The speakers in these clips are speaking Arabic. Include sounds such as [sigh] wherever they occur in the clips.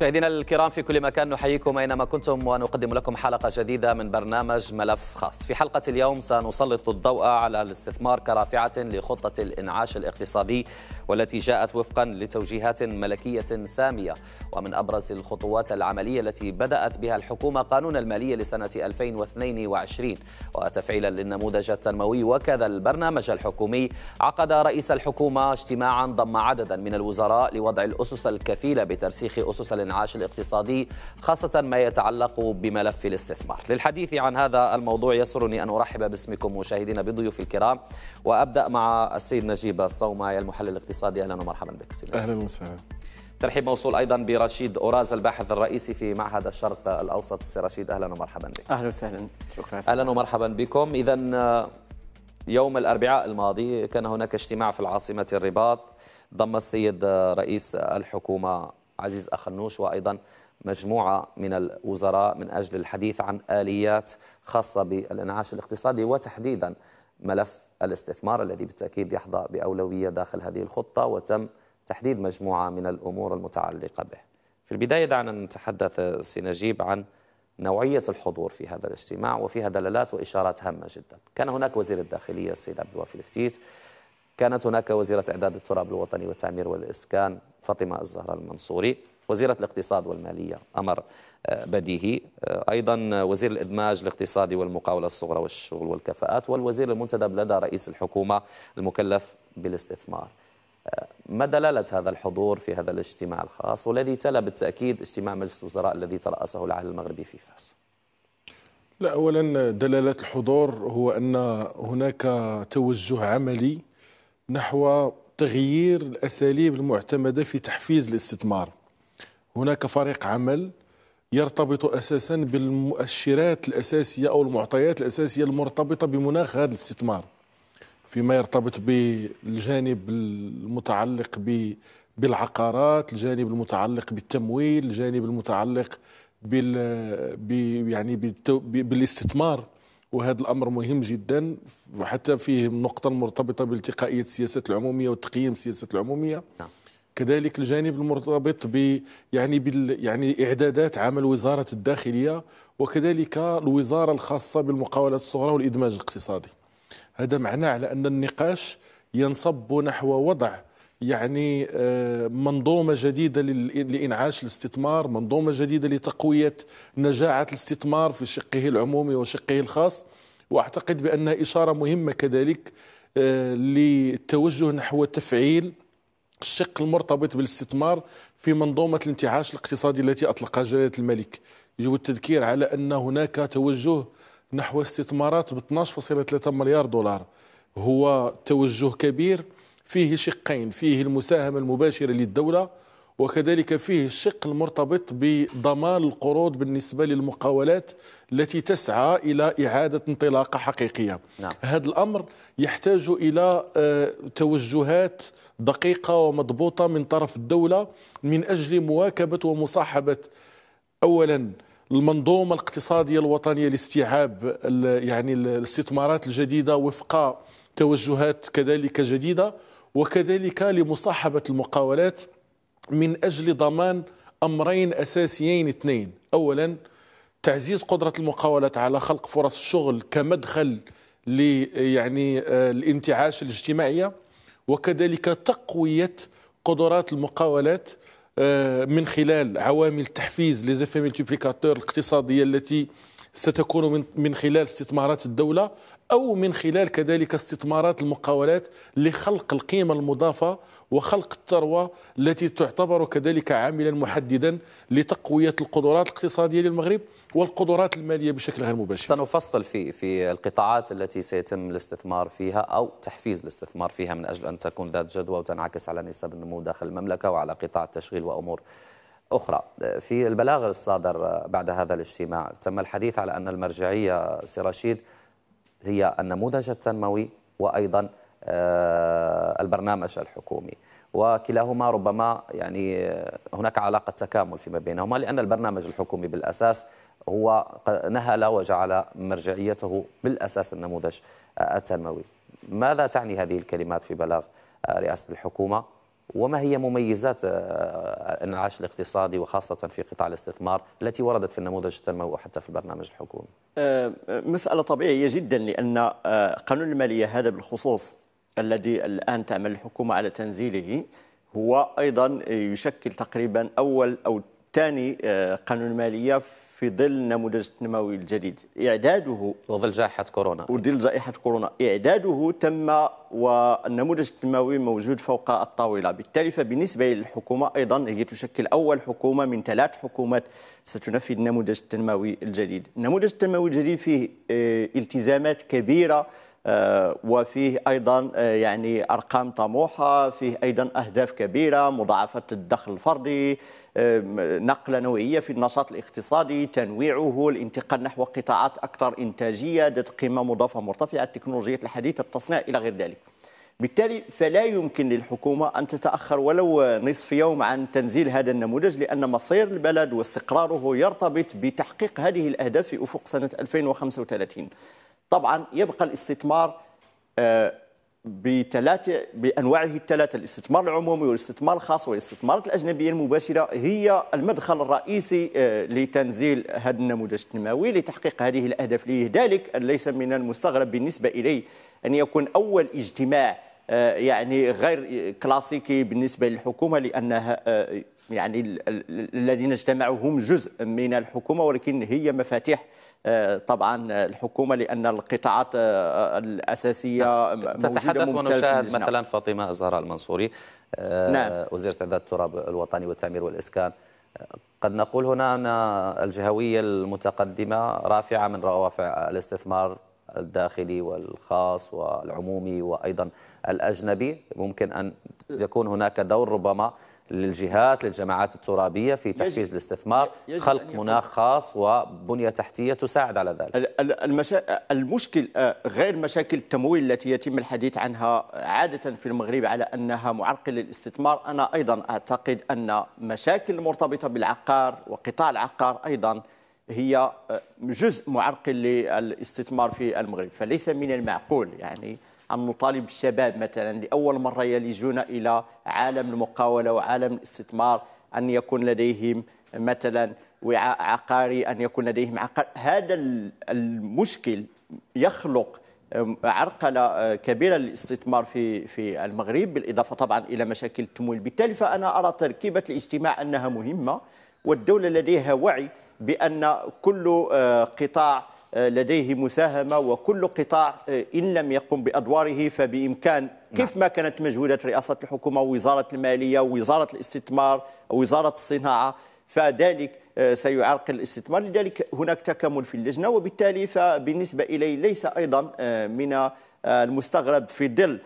مشاهدينا الكرام في كل مكان نحييكم اينما كنتم ونقدم لكم حلقه جديده من برنامج ملف خاص. في حلقه اليوم سنسلط الضوء على الاستثمار كرافعه لخطه الانعاش الاقتصادي والتي جاءت وفقا لتوجيهات ملكيه ساميه ومن ابرز الخطوات العمليه التي بدات بها الحكومه قانون الماليه لسنه 2022 وتفعيلا للنموذج التنموي وكذا البرنامج الحكومي عقد رئيس الحكومه اجتماعا ضم عددا من الوزراء لوضع الاسس الكفيله بترسيخ اسس الانعاش الاقتصادي خاصة ما يتعلق بملف الاستثمار للحديث عن هذا الموضوع يسرني أن أرحب باسمكم مشاهدينا بضيوف الكرام وأبدأ مع السيد نجيب الصومعي المحلل الاقتصادي أهلا ومرحبا بك سيدي أهلا وسهلا ترحيب موصول ايضا برشيد اوراز الباحث الرئيسي في معهد الشرق الاوسط السي رشيد اهلا ومرحبا بك اهلا وسهلا شكرا اهلا ومرحبا بكم اذا يوم الاربعاء الماضي كان هناك اجتماع في العاصمه الرباط ضم السيد رئيس الحكومه عزيز أخنوش وأيضا مجموعة من الوزراء من أجل الحديث عن آليات خاصة بالإنعاش الاقتصادي وتحديدا ملف الاستثمار الذي بالتأكيد يحظى بأولوية داخل هذه الخطة وتم تحديد مجموعة من الأمور المتعلقة به في البداية دعنا نتحدث سي نجيب عن نوعية الحضور في هذا الاجتماع وفيها دلالات وإشارات هامة جدا كان هناك وزير الداخلية السيد عبد الوافي الفتيت كانت هناك وزيرة إعداد التراب الوطني والتعمير والإسكان فاطمة الزهراء المنصوري وزيرة الاقتصاد والمالية أمر آه، بديهي آه، أيضا وزير الإدماج الاقتصادي والمقاولة الصغرى والشغل والكفاءات والوزير المنتدب لدى رئيس الحكومة المكلف بالاستثمار آه، ما دلالة هذا الحضور في هذا الاجتماع الخاص والذي تلا بالتأكيد اجتماع مجلس الوزراء الذي ترأسه العهد المغربي في فاس لا أولا دلالة الحضور هو أن هناك توجه عملي نحو تغيير الاساليب المعتمده في تحفيز الاستثمار. هناك فريق عمل يرتبط اساسا بالمؤشرات الاساسيه او المعطيات الاساسيه المرتبطه بمناخ هذا الاستثمار. فيما يرتبط بالجانب المتعلق بالعقارات، الجانب المتعلق بالتمويل، الجانب المتعلق بال يعني بالاستثمار. وهذا الامر مهم جدا وحتى فيه النقطه المرتبطه بالتقائيه السياسات العموميه وتقييم السياسات العموميه نعم. كذلك الجانب المرتبط ب يعني بال يعني اعدادات عمل وزاره الداخليه وكذلك الوزاره الخاصه بالمقاولات الصغرى والادماج الاقتصادي هذا معناه على ان النقاش ينصب نحو وضع يعني آه، منظومه جديده لانعاش الاستثمار، منظومه جديده لتقويه نجاعه الاستثمار في شقه العمومي وشقه الخاص، واعتقد بانها اشاره مهمه كذلك للتوجه آه، نحو تفعيل الشق المرتبط بالاستثمار في منظومه الانتعاش الاقتصادي التي اطلقها جلاله الملك. يجب التذكير على ان هناك توجه نحو استثمارات ب 12.3 مليار دولار هو توجه كبير فيه شقين فيه المساهمة المباشرة للدولة وكذلك فيه الشق المرتبط بضمان القروض بالنسبة للمقاولات التي تسعى إلى إعادة انطلاقة حقيقية نعم. هذا الأمر يحتاج إلى آه، توجهات دقيقة ومضبوطة من طرف الدولة من أجل مواكبة ومصاحبة أولا المنظومة الاقتصادية الوطنية لاستيعاب يعني الاستثمارات الجديدة وفق توجهات كذلك جديدة وكذلك لمصاحبة المقاولات من أجل ضمان أمرين أساسيين اثنين أولا تعزيز قدرة المقاولات على خلق فرص الشغل كمدخل يعني آه، الانتعاش الاجتماعية وكذلك تقوية قدرات المقاولات آه، من خلال عوامل تحفيز ليزيفي الاقتصادية التي ستكون من خلال استثمارات الدولة أو من خلال كذلك استثمارات المقاولات لخلق القيمة المضافة وخلق الثروة التي تعتبر كذلك عاملا محددا لتقوية القدرات الاقتصادية للمغرب والقدرات المالية بشكل غير مباشر سنفصل في في القطاعات التي سيتم الاستثمار فيها أو تحفيز الاستثمار فيها من أجل أن تكون ذات جدوى وتنعكس على نسب النمو داخل المملكة وعلى قطاع التشغيل وأمور أخرى في البلاغ الصادر بعد هذا الاجتماع تم الحديث على أن المرجعية سي رشيد هي النموذج التنموي وأيضا آه، البرنامج الحكومي وكلاهما ربما يعني هناك علاقة تكامل فيما بينهما لأن البرنامج الحكومي بالأساس هو نهل وجعل مرجعيته بالأساس النموذج آه، التنموي ماذا تعني هذه الكلمات في بلاغ آه، رئاسة الحكومة؟ وما هي مميزات آه، الانعاش الاقتصادي وخاصة في قطاع الاستثمار التي وردت في النموذج التنموي وحتى في البرنامج الحكومي آه، مسألة طبيعية جدا لأن آه، قانون المالية هذا بالخصوص الذي الآن تعمل الحكومة على تنزيله هو أيضا يشكل تقريبا أول أو ثاني قانون مالية في ظل النموذج التنموي الجديد إعداده وظل جائحة كورونا وظل جائحة كورونا إعداده تم والنموذج التنموي موجود فوق الطاولة بالتالي فبالنسبة للحكومة أيضا هي تشكل أول حكومة من ثلاث حكومات ستنفذ النموذج التنموي الجديد النموذج التنموي الجديد فيه آه، التزامات كبيرة آه، وفيه ايضا آه، يعني ارقام طموحه فيه ايضا اهداف كبيره مضاعفه الدخل الفردي آه، نقله نوعيه في النشاط الاقتصادي تنويعه الانتقال نحو قطاعات اكثر انتاجيه ذات قيمه مضافه مرتفعه التكنولوجيات الحديثه التصنيع الى غير ذلك بالتالي فلا يمكن للحكومة أن تتأخر ولو نصف يوم عن تنزيل هذا النموذج لأن مصير البلد واستقراره يرتبط بتحقيق هذه الأهداف في أفق سنة 2035 طبعا يبقى الاستثمار آه، بثلاثة بأنواعه الثلاثة الاستثمار العمومي والاستثمار الخاص والاستثمارات الأجنبية المباشرة هي المدخل الرئيسي آه، لتنزيل هذا النموذج التنموي لتحقيق هذه الأهداف لذلك ليس من المستغرب بالنسبة إلي أن يكون أول اجتماع آه، يعني غير كلاسيكي بالنسبة للحكومة لأنها يعني الذين اجتمعوا هم جزء من الحكومة ولكن هي مفاتيح آه، طبعا الحكومه لان القطاعات آه، الاساسيه نعم. تتحدث ونشاهد مثلا فاطمه الزهراء المنصوري آه، نعم. وزيره اعداد التراب الوطني والتعمير والاسكان قد نقول هنا ان الجهويه المتقدمه رافعه من روافع الاستثمار الداخلي والخاص والعمومي وايضا الاجنبي ممكن ان يكون هناك دور ربما للجهات للجماعات الترابية في تحفيز الاستثمار خلق مناخ خاص وبنية تحتية تساعد على ذلك المشكل آه، غير مشاكل التمويل التي يتم الحديث عنها عادة في المغرب على أنها معرقل للاستثمار أنا أيضا أعتقد أن مشاكل المرتبطة بالعقار وقطاع العقار أيضا هي آه، جزء معرقل للاستثمار في المغرب فليس من المعقول يعني أن نطالب الشباب مثلا لأول مرة يلجون إلى عالم المقاولة وعالم الاستثمار أن يكون لديهم مثلا وعاء عقاري أن يكون لديهم عقار هذا المشكل يخلق عرقلة أه، كبيرة للاستثمار في في المغرب بالإضافة طبعا إلى مشاكل التمويل بالتالي فأنا أرى تركيبة الاجتماع أنها مهمة والدولة لديها وعي بأن كل أه، قطاع آه، لديه مساهمه وكل قطاع آه، ان لم يقم بادواره فبامكان نعم. كيف ما كانت مجهودات رئاسه الحكومه ووزاره الماليه ووزاره الاستثمار ووزاره الصناعه فذلك آه، سيعرقل الاستثمار لذلك هناك تكامل في اللجنه وبالتالي فبالنسبه الي ليس ايضا من المستغرب في ظل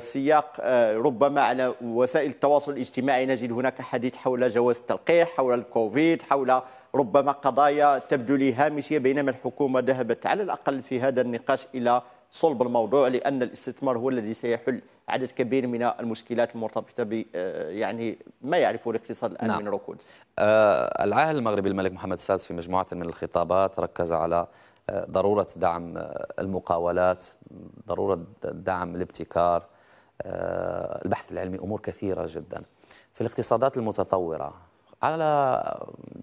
سياق ربما على وسائل التواصل الاجتماعي نجد هناك حديث حول جواز التلقيح حول الكوفيد حول ربما قضايا تبدو لي هامشية بينما الحكومة ذهبت على الأقل في هذا النقاش إلى صلب الموضوع لأن الاستثمار هو الذي سيحل عدد كبير من المشكلات المرتبطة ب آه، يعني ما يعرفه الاقتصاد الآن نعم. من ركود آه العاهل المغربي الملك محمد السادس في مجموعة من الخطابات ركز على آه، ضرورة دعم آه، المقاولات ضرورة دعم الابتكار البحث العلمي أمور كثيرة جدا في الاقتصادات المتطورة على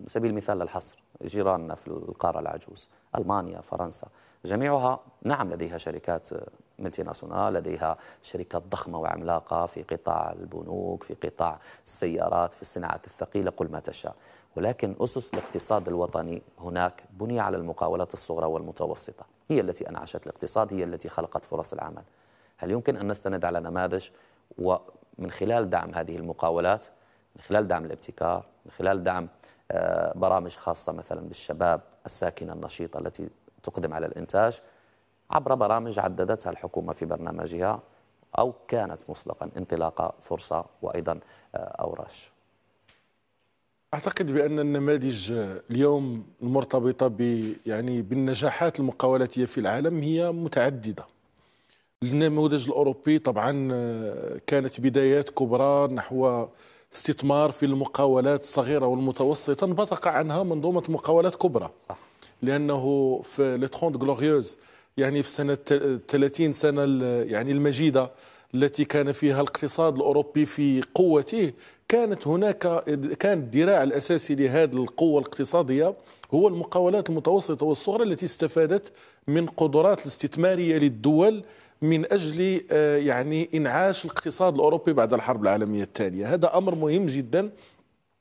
سبيل المثال للحصر جيراننا في القارة العجوز ألمانيا فرنسا جميعها نعم لديها شركات ملتي ناسيونال لديها شركات ضخمة وعملاقة في قطاع البنوك في قطاع السيارات في الصناعات الثقيلة قل ما تشاء ولكن أسس الاقتصاد الوطني هناك بني على المقاولات الصغرى والمتوسطة هي التي أنعشت الاقتصاد هي التي خلقت فرص العمل هل يمكن أن نستند على نماذج ومن خلال دعم هذه المقاولات من خلال دعم الابتكار من خلال دعم آه، برامج خاصة مثلا بالشباب الساكنة النشيطة التي تقدم على الإنتاج عبر برامج عددتها الحكومة في برنامجها أو كانت مسبقا انطلاقة فرصة وأيضا آه، أوراش أعتقد بأن النماذج اليوم المرتبطة يعني بالنجاحات المقاولاتية في العالم هي متعددة النموذج الأوروبي طبعا آه، كانت بدايات كبرى نحو استثمار في المقاولات الصغيرة والمتوسطة انبثق عنها منظومة مقاولات كبرى صح. لأنه في لتخوند غلوريوز يعني في سنة 30 سنة يعني المجيدة التي كان فيها الاقتصاد الأوروبي في قوته كانت هناك كان الذراع الأساسي لهذه القوة الاقتصادية هو المقاولات المتوسطة والصغرى التي استفادت من قدرات الاستثمارية للدول من اجل آه، يعني انعاش الاقتصاد الاوروبي بعد الحرب العالميه الثانيه هذا امر مهم جدا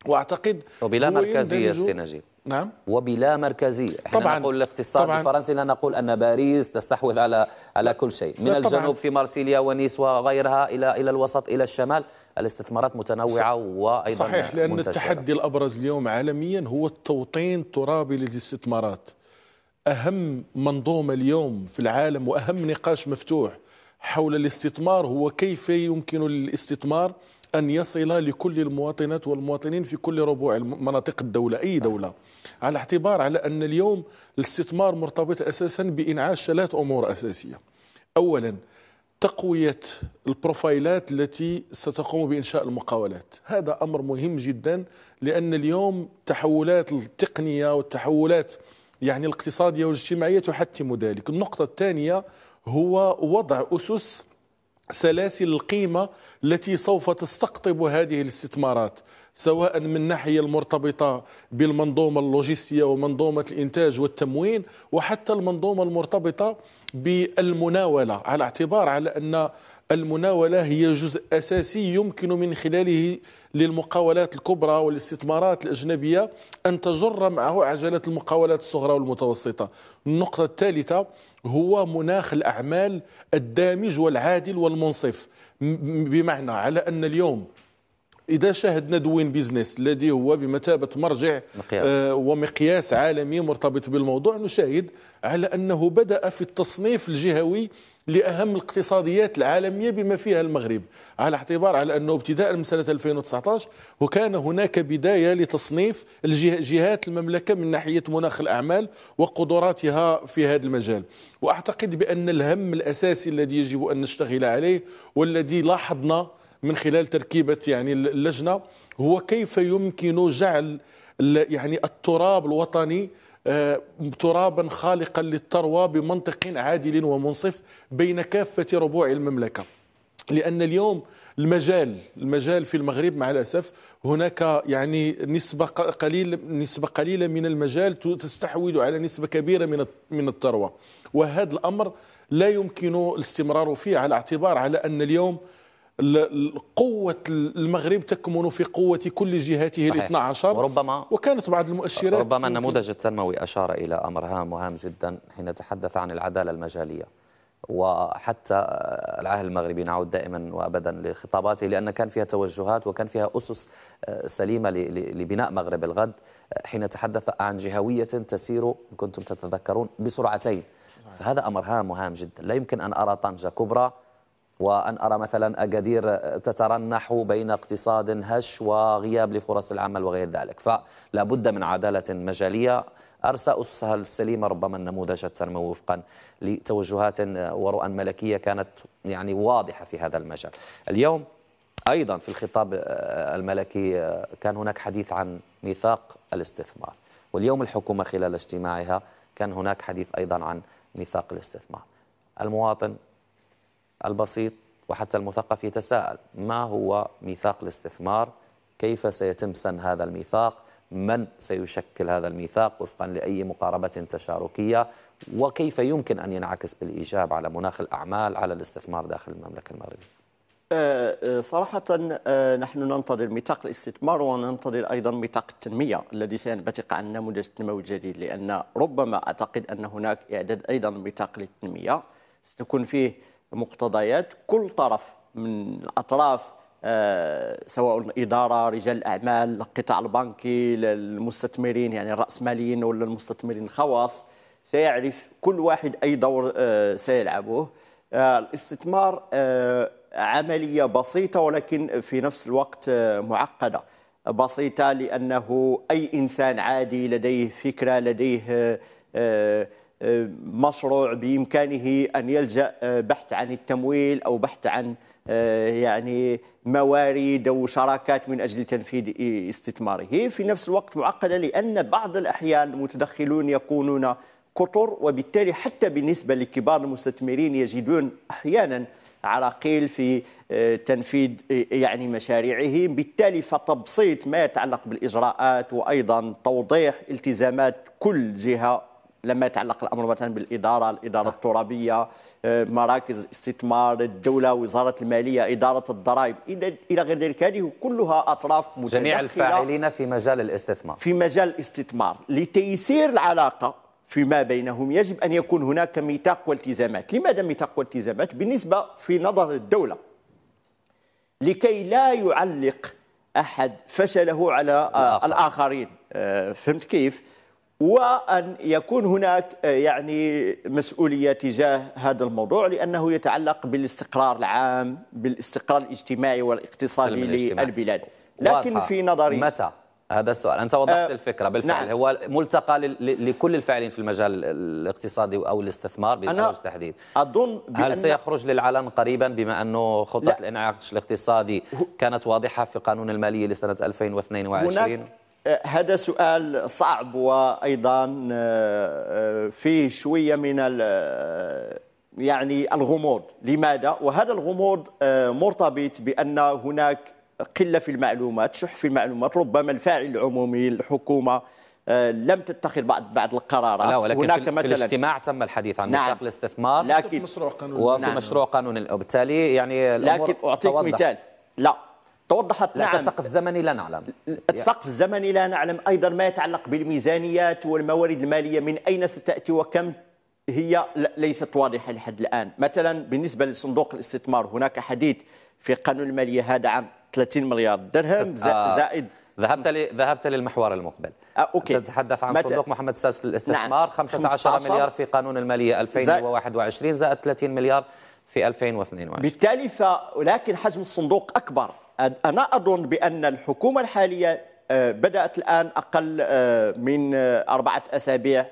واعتقد وبلا مركزيه نجيب نعم وبلا مركزيه احنا طبعا نقول الاقتصاد طبعا الفرنسي لا نقول ان باريس تستحوذ على على كل شيء من الجنوب في مارسيليا ونيس وغيرها الى الى الوسط الى الشمال الاستثمارات متنوعه وايضا صحيح لان منتشرة. التحدي الابرز اليوم عالميا هو التوطين الترابي للاستثمارات أهم منظومة اليوم في العالم وأهم نقاش مفتوح حول الاستثمار هو كيف يمكن للاستثمار أن يصل لكل المواطنات والمواطنين في كل ربوع مناطق الدولة أي دولة على اعتبار على أن اليوم الاستثمار مرتبط أساسا بإنعاش ثلاث أمور أساسية أولا تقوية البروفايلات التي ستقوم بإنشاء المقاولات هذا أمر مهم جدا لأن اليوم تحولات التقنية والتحولات يعني الاقتصادية والاجتماعية تحتم ذلك النقطة الثانية هو وضع أسس سلاسل القيمة التي سوف تستقطب هذه الاستثمارات سواء من الناحية المرتبطة بالمنظومة اللوجستية ومنظومة الإنتاج والتموين وحتى المنظومة المرتبطة بالمناولة على اعتبار على أن المناولة هي جزء أساسي يمكن من خلاله للمقاولات الكبرى والاستثمارات الأجنبية أن تجر معه عجلة المقاولات الصغرى والمتوسطة النقطة الثالثة هو مناخ الأعمال الدامج والعادل والمنصف بمعنى على أن اليوم إذا شاهدنا دوين بيزنس الذي هو بمثابة مرجع آه ومقياس عالمي مرتبط بالموضوع نشاهد على أنه بدأ في التصنيف الجهوي لأهم الاقتصاديات العالمية بما فيها المغرب على اعتبار على أنه ابتداء من سنة 2019 وكان هناك بداية لتصنيف جهات المملكة من ناحية مناخ الأعمال وقدراتها في هذا المجال وأعتقد بأن الهم الأساسي الذي يجب أن نشتغل عليه والذي لاحظنا من خلال تركيبة يعني اللجنة هو كيف يمكن جعل يعني التراب الوطني آه، ترابا خالقا للثروه بمنطق عادل ومنصف بين كافه ربوع المملكه لان اليوم المجال المجال في المغرب مع الاسف هناك يعني نسبه قليل نسبه قليله من المجال تستحوذ على نسبه كبيره من من الثروه وهذا الامر لا يمكن الاستمرار فيه على اعتبار على ان اليوم قوة المغرب تكمن في قوة كل جهاته ال 12 وربما وكانت بعض المؤشرات ربما النموذج التنموي أشار إلى أمر هام وهام جدا حين تحدث عن العدالة المجالية وحتى العاهل المغربي نعود دائما وابدا لخطاباته لان كان فيها توجهات وكان فيها اسس آه، سليمه لبناء مغرب الغد آه، حين تحدث عن جهويه تسير كنتم تتذكرون بسرعتين فهذا امر هام وهام جدا لا يمكن ان ارى طنجه كبرى وأن أرى مثلا أكادير تترنح بين اقتصاد هش وغياب لفرص العمل وغير ذلك فلا بد من عدالة مجالية ارسى اسها السليمة ربما النموذج التنموي وفقا لتوجهات ورؤى ملكية كانت يعني واضحة في هذا المجال اليوم أيضا في الخطاب الملكي كان هناك حديث عن ميثاق الاستثمار واليوم الحكومة خلال اجتماعها كان هناك حديث أيضا عن ميثاق الاستثمار المواطن البسيط وحتى المثقف يتساءل ما هو ميثاق الاستثمار كيف سيتم سن هذا الميثاق من سيشكل هذا الميثاق وفقا لأي مقاربة تشاركية وكيف يمكن أن ينعكس بالإيجاب على مناخ الأعمال على الاستثمار داخل المملكة المغربية آه، آه، صراحة آه، نحن ننتظر ميثاق الاستثمار وننتظر أيضا ميثاق التنمية الذي سينبثق عن نموذج التنموي الجديد لأن ربما أعتقد أن هناك إعداد أيضا ميثاق للتنمية ستكون فيه مقتضيات كل طرف من الاطراف آه، سواء الاداره رجال الاعمال القطاع البنكي المستثمرين يعني الراسماليين ولا المستثمرين الخواص سيعرف كل واحد اي دور آه، سيلعبه آه، الاستثمار عمليه بسيطه ولكن في نفس الوقت معقده بسيطه لانه اي انسان عادي لديه فكره لديه مشروع بامكانه ان يلجا آه، بحث عن التمويل او بحث عن آه، يعني موارد او شراكات من اجل تنفيذ استثماره في نفس الوقت معقده لان بعض الاحيان المتدخلون يكونون كثر وبالتالي حتى بالنسبه لكبار المستثمرين يجدون احيانا عراقيل في آه، تنفيذ يعني مشاريعهم بالتالي فتبسيط ما يتعلق بالاجراءات وايضا توضيح التزامات كل جهه لما يتعلق الامر مثلا بالاداره الاداره صح. الترابيه آه، مراكز استثمار الدوله وزاره الماليه اداره الضرائب الى غير ذلك هذه كلها اطراف متدخله جميع الفاعلين في مجال الاستثمار في مجال الاستثمار لتيسير العلاقه فيما بينهم يجب ان يكون هناك ميثاق والتزامات لماذا ميثاق والتزامات بالنسبه في نظر الدوله لكي لا يعلق احد فشله على آه، الاخرين آه، فهمت كيف وأن يكون هناك آه، يعني مسؤولية تجاه هذا الموضوع لأنه يتعلق بالاستقرار العام بالاستقرار الاجتماعي والاقتصادي للبلاد لكن في نظري متى هذا السؤال انت وضحت أه الفكره بالفعل نعم. هو ملتقى لكل الفاعلين في المجال الاقتصادي او الاستثمار بالخروج تحديد اظن بأن هل سيخرج للعلن قريبا بما انه خطه الانعاش الاقتصادي كانت واضحه في قانون الماليه لسنه 2022 هناك هذا سؤال صعب وايضا آه، آه، فيه شويه من آه، يعني الغموض لماذا وهذا الغموض مرتبط بان هناك قله في المعلومات شح في المعلومات ربما الفاعل العمومي الحكومه لم تتخذ بعض بعض القرارات لا ولكن هناك في, مثلا الاجتماع تم الحديث عن نعم الاستثمار لكن في مشروع قانون وفي نعم مشروع قانون وبالتالي يعني لكن اعطيك توضح. مثال لا توضحت لا نعم. كسقف زمني لا نعلم السقف الزمني لا نعلم أيضا ما يتعلق بالميزانيات والموارد المالية من أين ستأتي وكم هي ليست واضحة لحد الآن مثلا بالنسبة لصندوق الاستثمار هناك حديث في قانون المالية هذا عام 30 مليار درهم آه، زائد ذهبت لي ذهبت للمحور المقبل آه، أوكي. تتحدث عن مت... صندوق محمد ساس للاستثمار نعم. 15, 15 مليار في قانون المالية 2021 زائد 30 مليار في 2022 بالتالي ف... ولكن حجم الصندوق أكبر أنا أظن بأن الحكومة الحالية آه، بدأت الآن أقل آه، من آه، أربعة أسابيع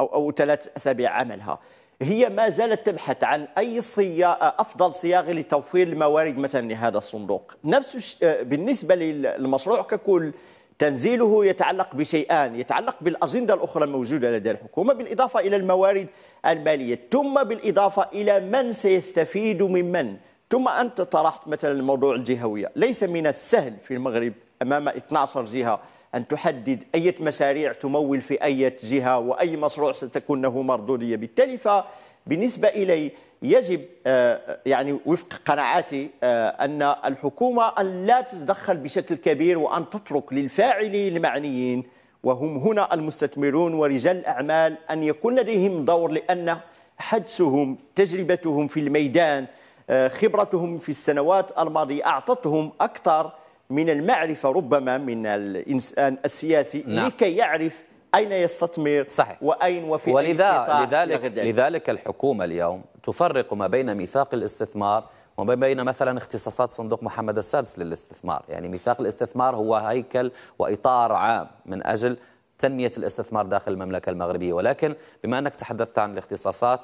أو, أو ثلاث أسابيع عملها هي ما زالت تبحث عن أي صي أفضل صياغة لتوفير الموارد مثلا لهذا الصندوق نفس بالنسبة للمشروع ككل تنزيله يتعلق بشيئان يتعلق بالأجندة الأخرى الموجودة لدى الحكومة بالإضافة إلى الموارد المالية ثم بالإضافة إلى من سيستفيد من من ثم أنت طرحت مثلا موضوع الجهوية ليس من السهل في المغرب أمام 12 جهة أن تحدد أي مشاريع تمول في أي جهة وأي مشروع ستكون له مردودية بالتالي فبالنسبة إلي يجب آه، يعني وفق قناعاتي آه، أن الحكومة أن لا تتدخل بشكل كبير وأن تترك للفاعلين المعنيين وهم هنا المستثمرون ورجال الأعمال أن يكون لديهم دور لأن حدسهم تجربتهم في الميدان آه، خبرتهم في السنوات الماضية أعطتهم أكثر من المعرفة ربما من الإنسان السياسي نعم. لكي يعرف أين يستثمر صحيح. وأين وفي ولذا أي لذلك, لذلك الحكومة اليوم تفرق ما بين ميثاق الاستثمار وما بين مثلا اختصاصات صندوق محمد السادس للاستثمار يعني ميثاق الاستثمار هو هيكل وإطار عام من أجل تنمية الاستثمار داخل المملكة المغربية ولكن بما أنك تحدثت عن الاختصاصات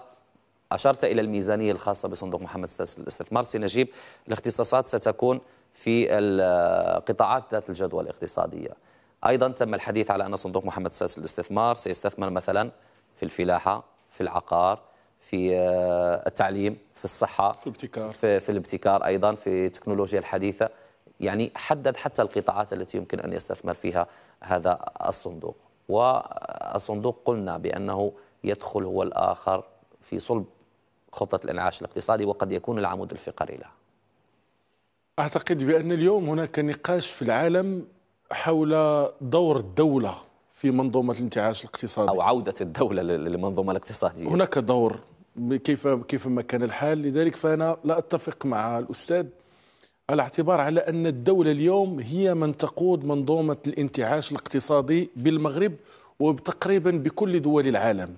أشرت إلى الميزانية الخاصة بصندوق محمد للاستثمار سنجيب الاختصاصات ستكون في القطاعات ذات الجدوى الاقتصادية أيضا تم الحديث على أن صندوق محمد السادس للاستثمار سيستثمر مثلا في الفلاحة في العقار في آه، التعليم في الصحة في الابتكار في, في الابتكار أيضا في التكنولوجيا الحديثة يعني حدد حتى القطاعات التي يمكن أن يستثمر فيها هذا الصندوق والصندوق قلنا بأنه يدخل هو الآخر في صلب خطة الإنعاش الاقتصادي وقد يكون العمود الفقري لها أعتقد بأن اليوم هناك نقاش في العالم حول دور الدولة في منظومة الانتعاش الاقتصادي أو عودة الدولة للمنظومة الاقتصادية هناك دور كيف كيف ما كان الحال لذلك فأنا لا أتفق مع الأستاذ على اعتبار على أن الدولة اليوم هي من تقود منظومة الانتعاش الاقتصادي بالمغرب وتقريبا بكل دول العالم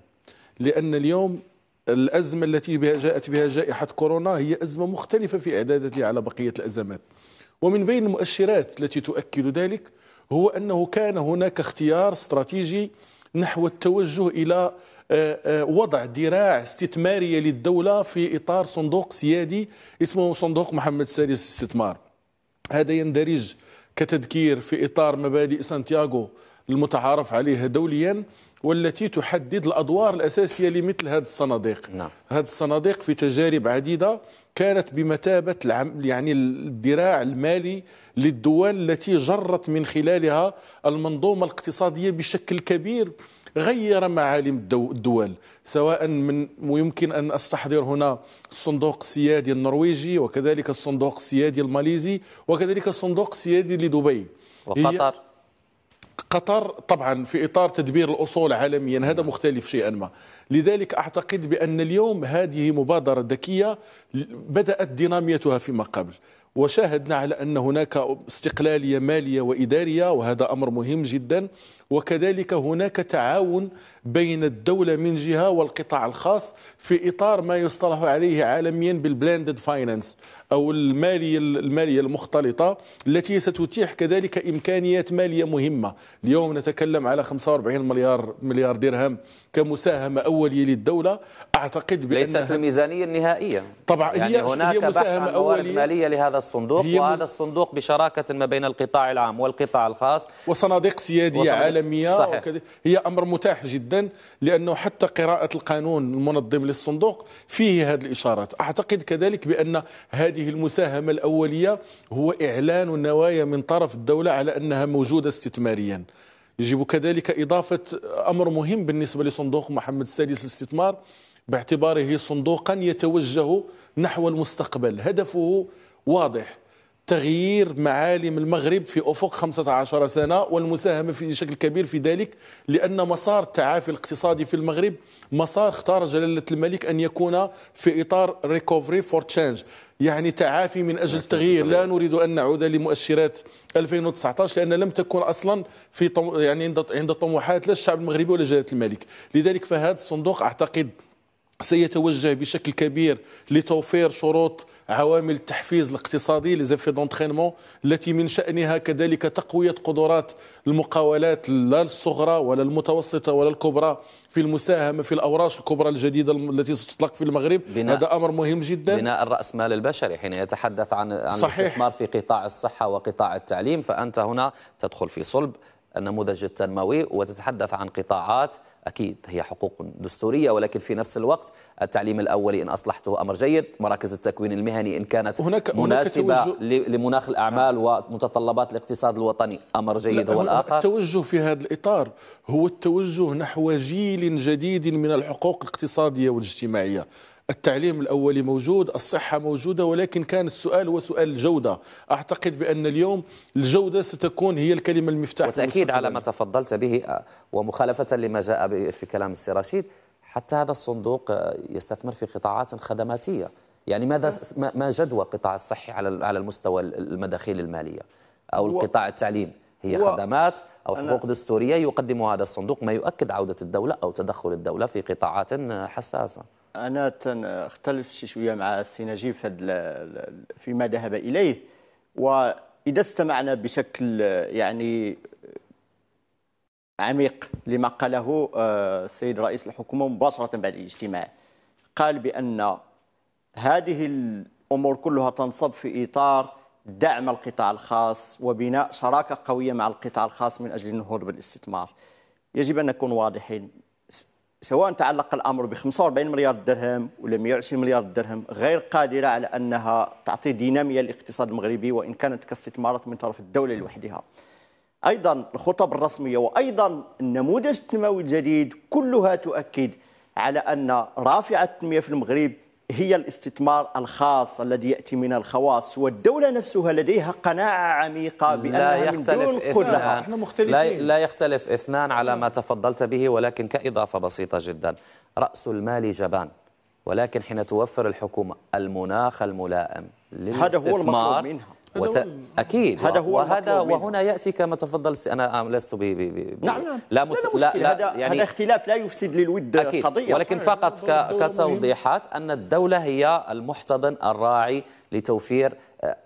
لأن اليوم الأزمة التي بها جاءت بها جائحة كورونا هي أزمة مختلفة في إعدادها على بقية الأزمات ومن بين المؤشرات التي تؤكد ذلك هو أنه كان هناك اختيار استراتيجي نحو التوجه إلى آه، آه، وضع ذراع استثمارية للدولة في إطار صندوق سيادي اسمه صندوق محمد سادس الاستثمار هذا يندرج كتذكير في إطار مبادئ سانتياغو المتعارف عليها دوليا والتي تحدد الادوار الاساسيه لمثل هذه الصناديق نعم. هذه الصناديق في تجارب عديده كانت بمثابه العم يعني الذراع المالي للدول التي جرت من خلالها المنظومه الاقتصاديه بشكل كبير غير معالم الدول سواء من ويمكن ان استحضر هنا الصندوق السيادي النرويجي وكذلك الصندوق السيادي الماليزي وكذلك الصندوق السيادي لدبي وقطر قطر طبعا في اطار تدبير الاصول عالميا هذا مختلف شيئا ما لذلك أعتقد بأن اليوم هذه مبادرة ذكية بدأت ديناميتها فيما قبل وشاهدنا على ان هناك استقلاليه ماليه واداريه وهذا امر مهم جدا وكذلك هناك تعاون بين الدوله من جهه والقطاع الخاص في اطار ما يصطلح عليه عالميا بالبلاندد فاينانس او الماليه الماليه المختلطه التي ستتيح كذلك امكانيات ماليه مهمه اليوم نتكلم على 45 مليار مليار درهم كمساهمه اولي للدوله اعتقد بان ليست الميزانيه النهائيه طبعا يعني هي هناك هي مساهمه اوليه ماليه لهذا الصندوق وهذا الصندوق بشراكه ما بين القطاع العام والقطاع الخاص وصناديق سياديه وصناديق عالميه صحيح. وكذا هي امر متاح جدا لانه حتى قراءه القانون المنظم للصندوق فيه هذه الاشارات اعتقد كذلك بان هذه المساهمه الاوليه هو اعلان النوايا من طرف الدوله على انها موجوده استثماريا يجب كذلك إضافة أمر مهم بالنسبة لصندوق محمد السادس للاستثمار باعتباره صندوقا يتوجه نحو المستقبل هدفه واضح تغيير معالم المغرب في أفق 15 سنة والمساهمة في شكل كبير في ذلك لأن مسار التعافي الاقتصادي في المغرب مسار اختار جلالة الملك أن يكون في إطار ريكوفري فور تشانج يعني تعافي من أجل التغيير نعم، لا نريد أن نعود لمؤشرات 2019 لأن لم تكن أصلا في طم... يعني عند عند طموحات لا الشعب المغربي ولا جلالة الملك لذلك فهذا الصندوق أعتقد سيتوجه بشكل كبير لتوفير شروط عوامل التحفيز الاقتصادي لزفي دونترينمون التي من شأنها كذلك تقوية قدرات المقاولات لا الصغرى ولا المتوسطة ولا الكبرى في المساهمة في الأوراش الكبرى الجديدة التي ستطلق في المغرب بناء هذا أمر مهم جدا بناء الرأس مال البشري حين يتحدث عن, عن صحيح. الاستثمار في قطاع الصحة وقطاع التعليم فأنت هنا تدخل في صلب النموذج التنموي وتتحدث عن قطاعات أكيد هي حقوق دستورية ولكن في نفس الوقت التعليم الأولي إن أصلحته أمر جيد مراكز التكوين المهني إن كانت هناك مناسبة هناك توجه لمناخ الأعمال ومتطلبات الاقتصاد الوطني أمر جيد هو الآخر التوجه في هذا الإطار هو التوجه نحو جيل جديد من الحقوق الاقتصادية والاجتماعية التعليم الأولي موجود الصحة موجودة ولكن كان السؤال هو سؤال الجودة أعتقد بأن اليوم الجودة ستكون هي الكلمة المفتاح وتأكيد على ما تفضلت به آه، ومخالفة لما جاء في كلام السي رشيد حتى هذا الصندوق آه، يستثمر في قطاعات خدماتية يعني ماذا ما جدوى قطاع الصحي على على المستوى المداخيل المالية أو القطاع التعليم هي خدمات أو حقوق دستورية يقدم هذا الصندوق ما يؤكد عودة الدولة أو تدخل الدولة في قطاعات حساسة انا اختلف شي شويه مع السي نجيب فيما ذهب اليه واذا استمعنا بشكل يعني عميق لما قاله آه، السيد رئيس الحكومه مباشره بعد الاجتماع قال بان هذه الامور كلها تنصب في اطار دعم القطاع الخاص وبناء شراكه قويه مع القطاع الخاص من اجل النهوض بالاستثمار يجب ان نكون واضحين سواء تعلق الامر ب 45 مليار درهم ولا 120 مليار درهم غير قادره على انها تعطي ديناميه للاقتصاد المغربي وان كانت كاستثمارات من طرف الدوله لوحدها. ايضا الخطب الرسميه وايضا النموذج التنموي الجديد كلها تؤكد على ان رافعه التنميه في المغرب هي الاستثمار الخاص الذي ياتي من الخواص والدوله نفسها لديها قناعه عميقه بانها لا يختلف من دون كلها احنا مختلفين لا يختلف اثنان على ما تفضلت به ولكن كاضافه بسيطه جدا راس المال جبان ولكن حين توفر الحكومه المناخ الملائم للاستثمار هذا هو المطلوب منها وت... أكيد هذا هو وهذا وهنا يأتي كما تفضل أنا لست ب... ب... نعم, نعم. لا, مت... لا, لا, هذا يعني... هذا اختلاف لا يفسد للود أكيد. قضية ولكن صحيح. فقط ك... كتوضيحات أن الدولة هي المحتضن الراعي لتوفير آه،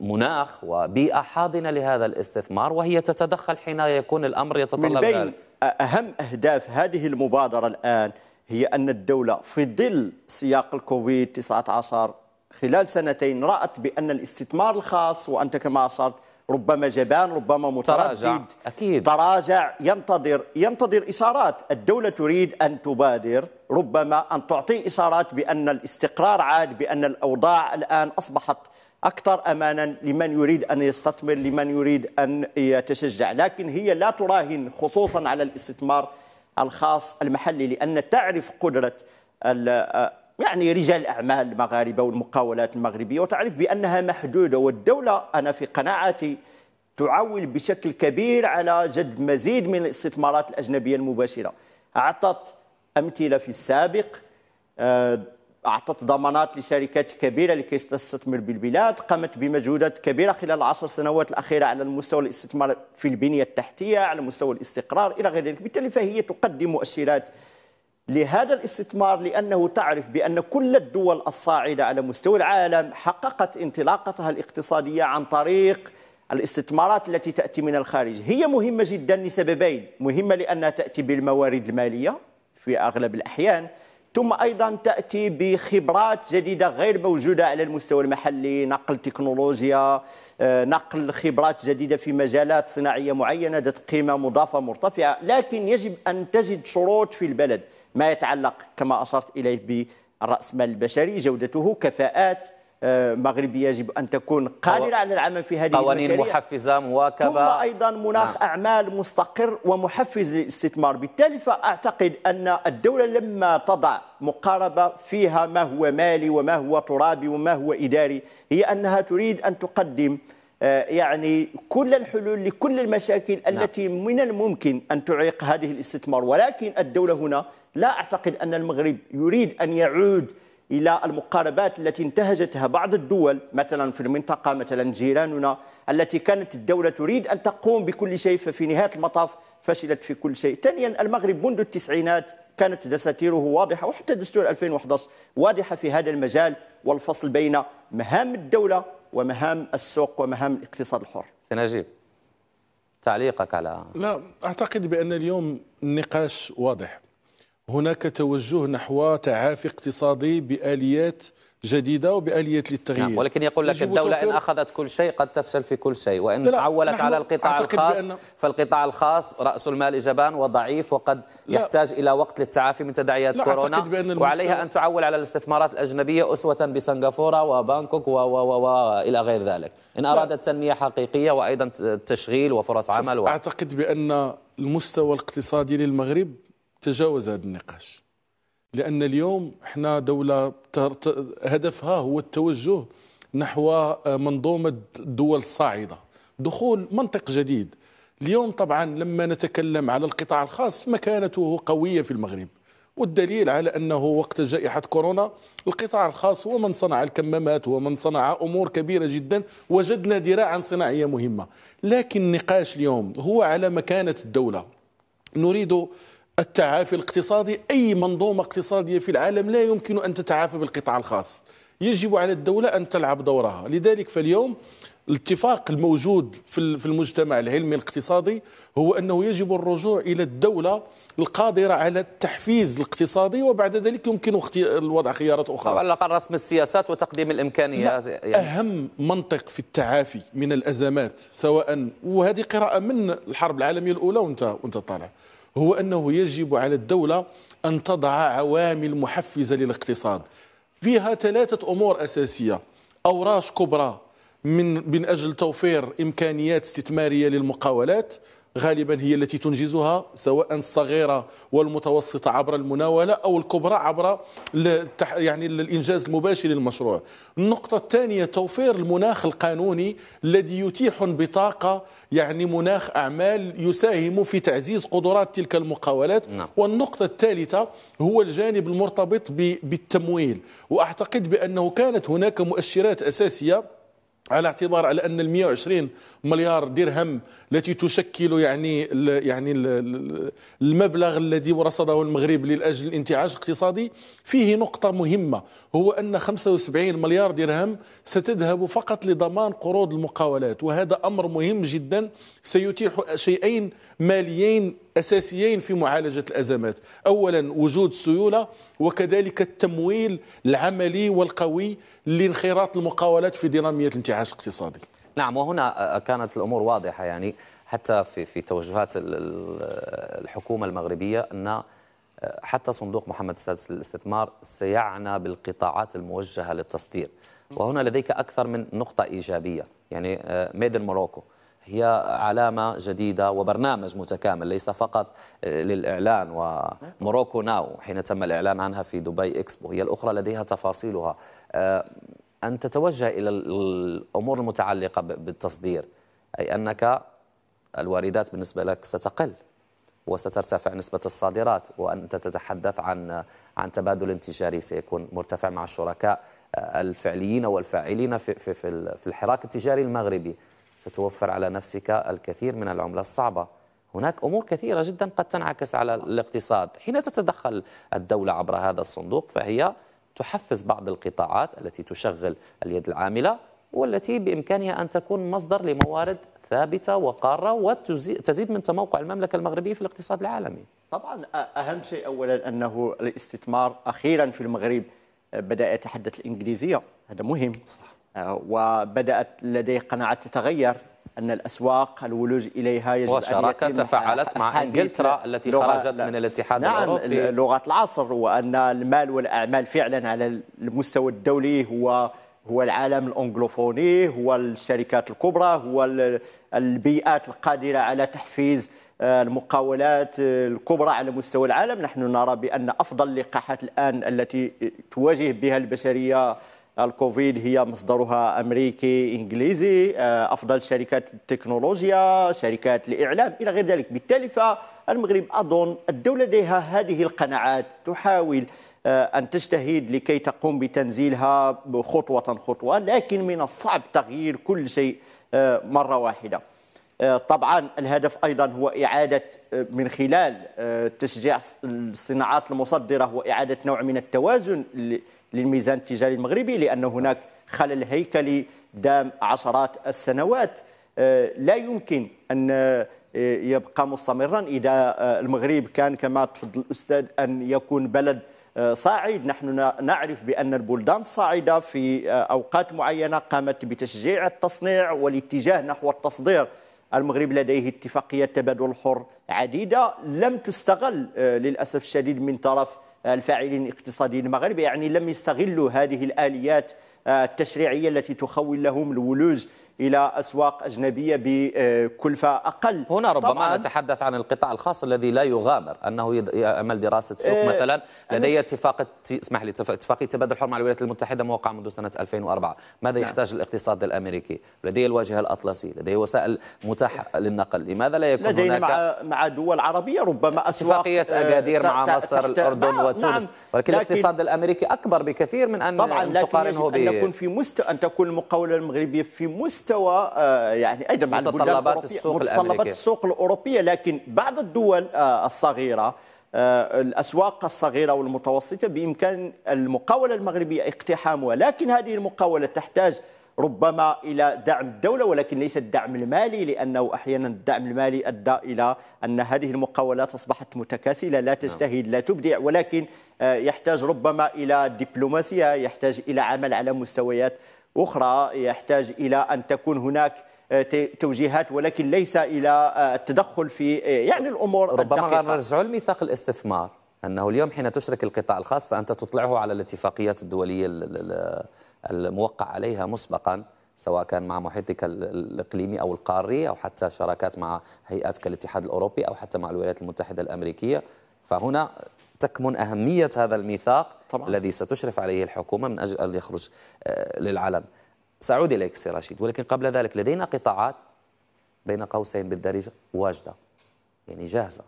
مناخ وبيئة حاضنة لهذا الاستثمار وهي تتدخل حين يكون الأمر يتطلب من بين أهم أهداف هذه المبادرة الآن هي أن الدولة في ظل سياق الكوفيد 19 خلال سنتين رأت بأن الاستثمار الخاص وأنت كما أشرت ربما جبان ربما متردد تراجع. أكيد. تراجع ينتظر ينتظر إشارات الدولة تريد أن تبادر ربما أن تعطي إشارات بأن الاستقرار عاد بأن الأوضاع الآن أصبحت أكثر أمانا لمن يريد أن يستثمر لمن يريد أن يتشجع لكن هي لا تراهن خصوصا على الاستثمار الخاص المحلي لأن تعرف قدرة يعني رجال اعمال المغاربه والمقاولات المغربيه وتعرف بانها محدوده والدوله انا في قناعتي تعول بشكل كبير على جد مزيد من الاستثمارات الاجنبيه المباشره اعطت امثله في السابق آه، اعطت ضمانات لشركات كبيره لكي تستثمر بالبلاد قامت بمجهودات كبيره خلال العشر سنوات الاخيره على المستوى الاستثمار في البنيه التحتيه على مستوى الاستقرار الى غير ذلك بالتالي فهي تقدم مؤشرات لهذا الاستثمار لأنه تعرف بأن كل الدول الصاعدة على مستوى العالم حققت انطلاقتها الاقتصادية عن طريق الاستثمارات التي تأتي من الخارج هي مهمة جدا لسببين مهمة لأنها تأتي بالموارد المالية في أغلب الأحيان ثم أيضا تأتي بخبرات جديدة غير موجودة على المستوى المحلي نقل تكنولوجيا آه، نقل خبرات جديدة في مجالات صناعية معينة ذات قيمة مضافة مرتفعة لكن يجب أن تجد شروط في البلد ما يتعلق كما أشرت إليه بالرأسمال البشري جودته كفاءات آه، مغربيه يجب ان تكون قادره على العمل في هذه قوانين المشاريع. محفزه مواكبه ثم ايضا مناخ آه. اعمال مستقر ومحفز للاستثمار بالتالي فاعتقد ان الدوله لما تضع مقاربه فيها ما هو مالي وما هو ترابي وما هو اداري هي انها تريد ان تقدم آه، يعني كل الحلول لكل المشاكل نعم. التي نعم. من الممكن ان تعيق هذه الاستثمار ولكن الدوله هنا لا أعتقد أن المغرب يريد أن يعود إلى المقاربات التي انتهزتها بعض الدول مثلا في المنطقة مثلا جيراننا التي كانت الدولة تريد أن تقوم بكل شيء ففي نهاية المطاف فشلت في كل شيء ثانيا المغرب منذ التسعينات كانت دساتيره واضحة وحتى دستور 2011 واضحة في هذا المجال والفصل بين مهام الدولة ومهام السوق ومهام الاقتصاد الحر سنجيب تعليقك على لا أعتقد بأن اليوم النقاش واضح هناك توجه نحو تعافي اقتصادي بآليات جديده وباليات للتغيير نعم ولكن يقول لك الدوله ان اخذت كل شيء قد تفشل في كل شيء وان عولت على القطاع الخاص بأن... فالقطاع الخاص راس المال جبان وضعيف وقد لا. يحتاج الى وقت للتعافي من تداعيات كورونا بأن وعليها ان تعول على الاستثمارات الاجنبيه اسوه بسنغافوره وبانكوك و و و والى غير ذلك ان ارادت تنميه حقيقيه وايضا تشغيل وفرص عمل و... اعتقد بان المستوى الاقتصادي للمغرب تجاوز هذا النقاش لأن اليوم احنا دولة هدفها هو التوجه نحو آه، منظومة الدول الصاعدة دخول منطق جديد اليوم طبعا لما نتكلم على القطاع الخاص مكانته قوية في المغرب والدليل على أنه وقت جائحة كورونا القطاع الخاص هو من صنع الكمامات ومن صنع أمور كبيرة جدا وجدنا ذراعا صناعية مهمة لكن النقاش اليوم هو على مكانة الدولة نريد التعافي الاقتصادي أي منظومة اقتصادية في العالم لا يمكن أن تتعافى بالقطاع الخاص يجب على الدولة أن تلعب دورها لذلك فاليوم الاتفاق الموجود في المجتمع العلمي الاقتصادي هو أنه يجب الرجوع إلى الدولة القادرة على التحفيز الاقتصادي وبعد ذلك يمكن الوضع خيارات أخرى على الأقل رسم السياسات وتقديم الإمكانيات يعني. أهم منطق في التعافي من الأزمات سواء وهذه قراءة من الحرب العالمية الأولى وانت, وانت طالع هو أنه يجب على الدولة أن تضع عوامل محفزة للاقتصاد فيها ثلاثة أمور أساسية أوراش كبرى من من أجل توفير إمكانيات استثمارية للمقاولات غالبا هي التي تنجزها سواء الصغيرة والمتوسطة عبر المناولة أو الكبرى عبر يعني الإنجاز المباشر للمشروع النقطة الثانية توفير المناخ القانوني الذي يتيح بطاقة يعني مناخ أعمال يساهم في تعزيز قدرات تلك المقاولات نعم. والنقطة الثالثة هو الجانب المرتبط بالتمويل وأعتقد بأنه كانت هناك مؤشرات أساسية على اعتبار على ان ال 120 مليار درهم التي تشكل يعني الـ يعني الـ المبلغ الذي رصده المغرب لاجل الانتعاش الاقتصادي فيه نقطه مهمه هو ان 75 مليار درهم ستذهب فقط لضمان قروض المقاولات وهذا امر مهم جدا سيتيح شيئين ماليين أساسيين في معالجة الأزمات أولا وجود السيولة وكذلك التمويل العملي والقوي لانخراط المقاولات في دينامية الانتعاش الاقتصادي نعم وهنا كانت الأمور واضحة يعني حتى في في توجهات الحكومة المغربية أن آه، حتى صندوق محمد السادس للاستثمار سيعنى بالقطاعات الموجهة للتصدير وهنا لديك أكثر من نقطة إيجابية يعني ميدن آه، موروكو هي علامة جديدة وبرنامج متكامل ليس فقط آه، للإعلان وموروكو ناو حين تم الإعلان عنها في دبي إكسبو هي الأخرى لديها تفاصيلها آه، أن تتوجه إلى الأمور المتعلقة بالتصدير أي أنك الواردات بالنسبة لك ستقل وسترتفع نسبة الصادرات وأنت تتحدث عن عن تبادل تجاري سيكون مرتفع مع الشركاء آه، الفعليين والفاعلين في في في الحراك التجاري المغربي ستوفر على نفسك الكثير من العملة الصعبة هناك أمور كثيرة جدا قد تنعكس على الاقتصاد حين تتدخل الدولة عبر هذا الصندوق فهي تحفز بعض القطاعات التي تشغل اليد العاملة والتي بإمكانها أن تكون مصدر لموارد ثابتة وقارة وتزيد من تموقع المملكة المغربية في الاقتصاد العالمي طبعا أهم شيء أولا أنه الاستثمار أخيرا في المغرب آه، بدأ يتحدث الإنجليزية هذا مهم صح. وبدأت لديه قناعة تتغير أن الأسواق الولوج إليها يجب وشراكة أن تفاعلت مع إنجلترا التي خرجت من الاتحاد نعم الأوروبي لغة العصر وأن المال والأعمال فعلا على المستوى الدولي هو هو العالم الأنجلوفوني هو الشركات الكبرى هو البيئات القادرة على تحفيز آه، المقاولات آه، الكبرى على مستوى العالم نحن نرى بأن أفضل اللقاحات الآن التي تواجه بها البشرية الكوفيد هي مصدرها امريكي انجليزي آه، افضل شركات التكنولوجيا شركات الاعلام الى غير ذلك بالتالي فالمغرب اظن الدوله لديها هذه القناعات تحاول آه، ان تجتهد لكي تقوم بتنزيلها خطوه خطوه لكن من الصعب تغيير كل شيء آه، مره واحده طبعا الهدف ايضا هو اعاده من خلال تشجيع الصناعات المصدره واعاده نوع من التوازن للميزان التجاري المغربي لأن هناك خلل هيكلي دام عشرات السنوات آه، لا يمكن أن آه، يبقى مستمرا إذا آه، المغرب كان كما تفضل الأستاذ أن يكون بلد صاعد نحن نعرف بأن البلدان الصاعدة في أوقات معينة قامت بتشجيع التصنيع والاتجاه نحو التصدير المغرب لديه اتفاقية تبادل حر عديدة لم تستغل للأسف الشديد من طرف الفاعلين الاقتصاديين المغرب يعني لم يستغلوا هذه الآليات آه، التشريعية التي تخول لهم الولوج الى اسواق اجنبيه بكلفه اقل هنا ربما نتحدث عن القطاع الخاص الذي لا يغامر انه يعمل دراسه سوق آه، مثلا لدي اتفاق اسمح لي اتفاقية تبادل الحر مع الولايات المتحدة موقعة منذ سنة 2004 ماذا نعم. يحتاج الاقتصاد الأمريكي لدي الواجهة الأطلسي لدي وسائل متاحة للنقل لماذا لا يكون لدينا هناك مع مع دول عربية ربما أسواق اتفاقية آه، أكادير مع مصر الأردن نعم، وتونس نعم. ولكن لكن الاقتصاد الأمريكي أكبر بكثير من أن طبعا تقارنه ب... أن, يكون في مستوى أن تكون المقاولة المغربية في مستوى آه، يعني أيضا مع البلدان السوق متطلبات السوق الأمريكي. السوق الأوروبية لكن بعض الدول آه، الصغيرة آه، الأسواق الصغيرة والمتوسطة بإمكان المقاولة المغربية اقتحامها لكن هذه المقاولة تحتاج ربما الى دعم الدوله ولكن ليس الدعم المالي لانه احيانا الدعم المالي ادى الى ان هذه المقاولات اصبحت متكاسله لا تجتهد لا تبدع ولكن آه، يحتاج ربما الى دبلوماسيه يحتاج الى عمل على مستويات اخرى يحتاج الى ان تكون هناك آه، توجيهات ولكن ليس الى آه، التدخل في آه، يعني الامور ربما نرجع لميثاق الاستثمار انه اليوم حين تشرك القطاع الخاص فانت تطلعه على الاتفاقيات الدوليه الموقع عليها مسبقا سواء كان مع محيطك الاقليمي او القاري او حتى شراكات مع هيئات كالاتحاد الاوروبي او حتى مع الولايات المتحده الامريكيه فهنا تكمن اهميه هذا الميثاق طبعا. الذي ستشرف عليه الحكومه من اجل ان يخرج للعلن سأعود إليك سي رشيد ولكن قبل ذلك لدينا قطاعات بين قوسين بالدارجة واجدة يعني جاهزة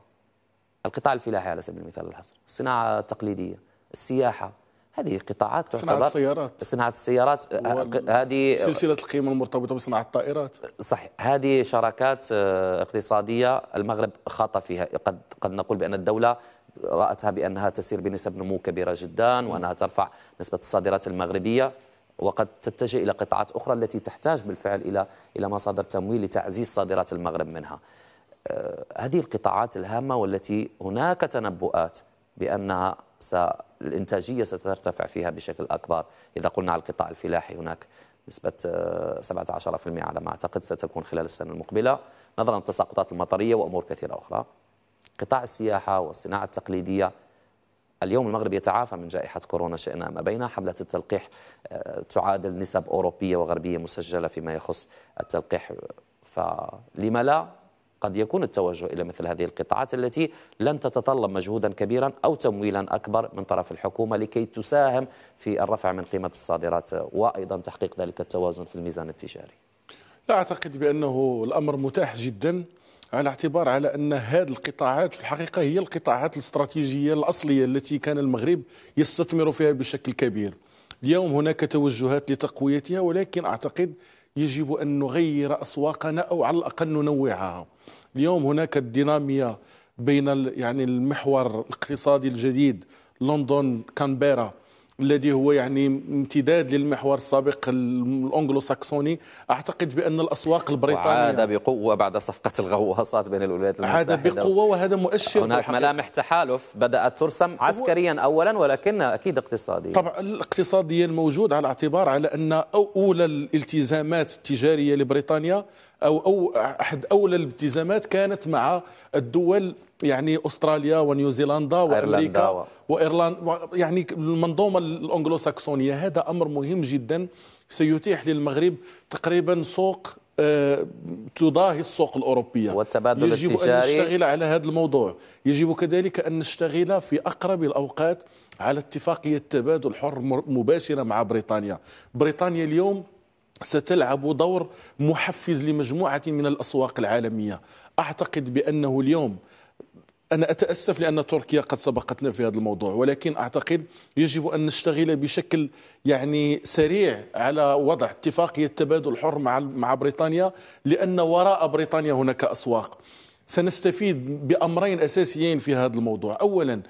القطاع الفلاحي على سبيل المثال الحصر الصناعة التقليدية السياحة هذه قطاعات تعتبر صناعة السيارات صناعة السيارات هذه سلسلة القيمة المرتبطة بصناعة الطائرات صحيح هذه شراكات آه، اقتصادية المغرب خاط فيها قد قد نقول بأن الدولة رأتها بأنها تسير بنسب نمو كبيرة جدا وأنها ترفع نسبة الصادرات المغربية وقد تتجه إلى قطاعات أخرى التي تحتاج بالفعل إلى إلى مصادر تمويل لتعزيز صادرات المغرب منها آه، هذه القطاعات الهامة والتي هناك تنبؤات بأنها س... الإنتاجية سترتفع فيها بشكل أكبر إذا قلنا على القطاع الفلاحي هناك نسبة 17% آه، على ما أعتقد ستكون خلال السنة المقبلة نظرا للتساقطات المطرية وأمور كثيرة أخرى قطاع السياحة والصناعة التقليدية اليوم المغرب يتعافى من جائحة كورونا شئنا أم أبينا حملة التلقيح آه، تعادل نسب أوروبية وغربية مسجلة فيما يخص التلقيح فلما لا قد يكون التوجه إلى مثل هذه القطاعات التي لن تتطلب مجهودا كبيرا أو تمويلا أكبر من طرف الحكومة لكي تساهم في الرفع من قيمة الصادرات وأيضا تحقيق ذلك التوازن في الميزان التجاري لا أعتقد بأنه الأمر متاح جدا على اعتبار على ان هذه القطاعات في الحقيقه هي القطاعات الاستراتيجيه الاصليه التي كان المغرب يستثمر فيها بشكل كبير. اليوم هناك توجهات لتقويتها ولكن اعتقد يجب ان نغير اسواقنا او على الاقل ننوعها. اليوم هناك الديناميه بين يعني المحور الاقتصادي الجديد لندن كانبيرا الذي هو يعني امتداد للمحور السابق الانجلو ساكسوني اعتقد بان الاسواق البريطانيه عاد بقوه بعد صفقه الغواصات بين الولايات المتحده عاد بقوه وهذا مؤشر هناك ملامح تحالف بدات ترسم عسكريا اولا ولكن اكيد اقتصاديا طبعا اقتصاديا موجود على اعتبار على ان اولى الالتزامات التجاريه لبريطانيا او او احد اولى الالتزامات كانت مع الدول يعني استراليا ونيوزيلندا وامريكا و... وايرلندا يعني المنظومه الانجلو ساكسونيه هذا امر مهم جدا سيتيح للمغرب تقريبا سوق آه، تضاهي السوق الأوروبية والتبادل يجب التجاري يجب أن نشتغل على هذا الموضوع يجب كذلك أن نشتغل في أقرب الأوقات على اتفاقية تبادل حر مباشرة مع بريطانيا بريطانيا اليوم ستلعب دور محفز لمجموعة من الأسواق العالمية أعتقد بأنه اليوم أنا أتأسف لأن تركيا قد سبقتنا في هذا الموضوع ولكن أعتقد يجب أن نشتغل بشكل يعني سريع على وضع اتفاقية تبادل الحر مع مع بريطانيا لأن وراء بريطانيا هناك أسواق سنستفيد بأمرين أساسيين في هذا الموضوع أولا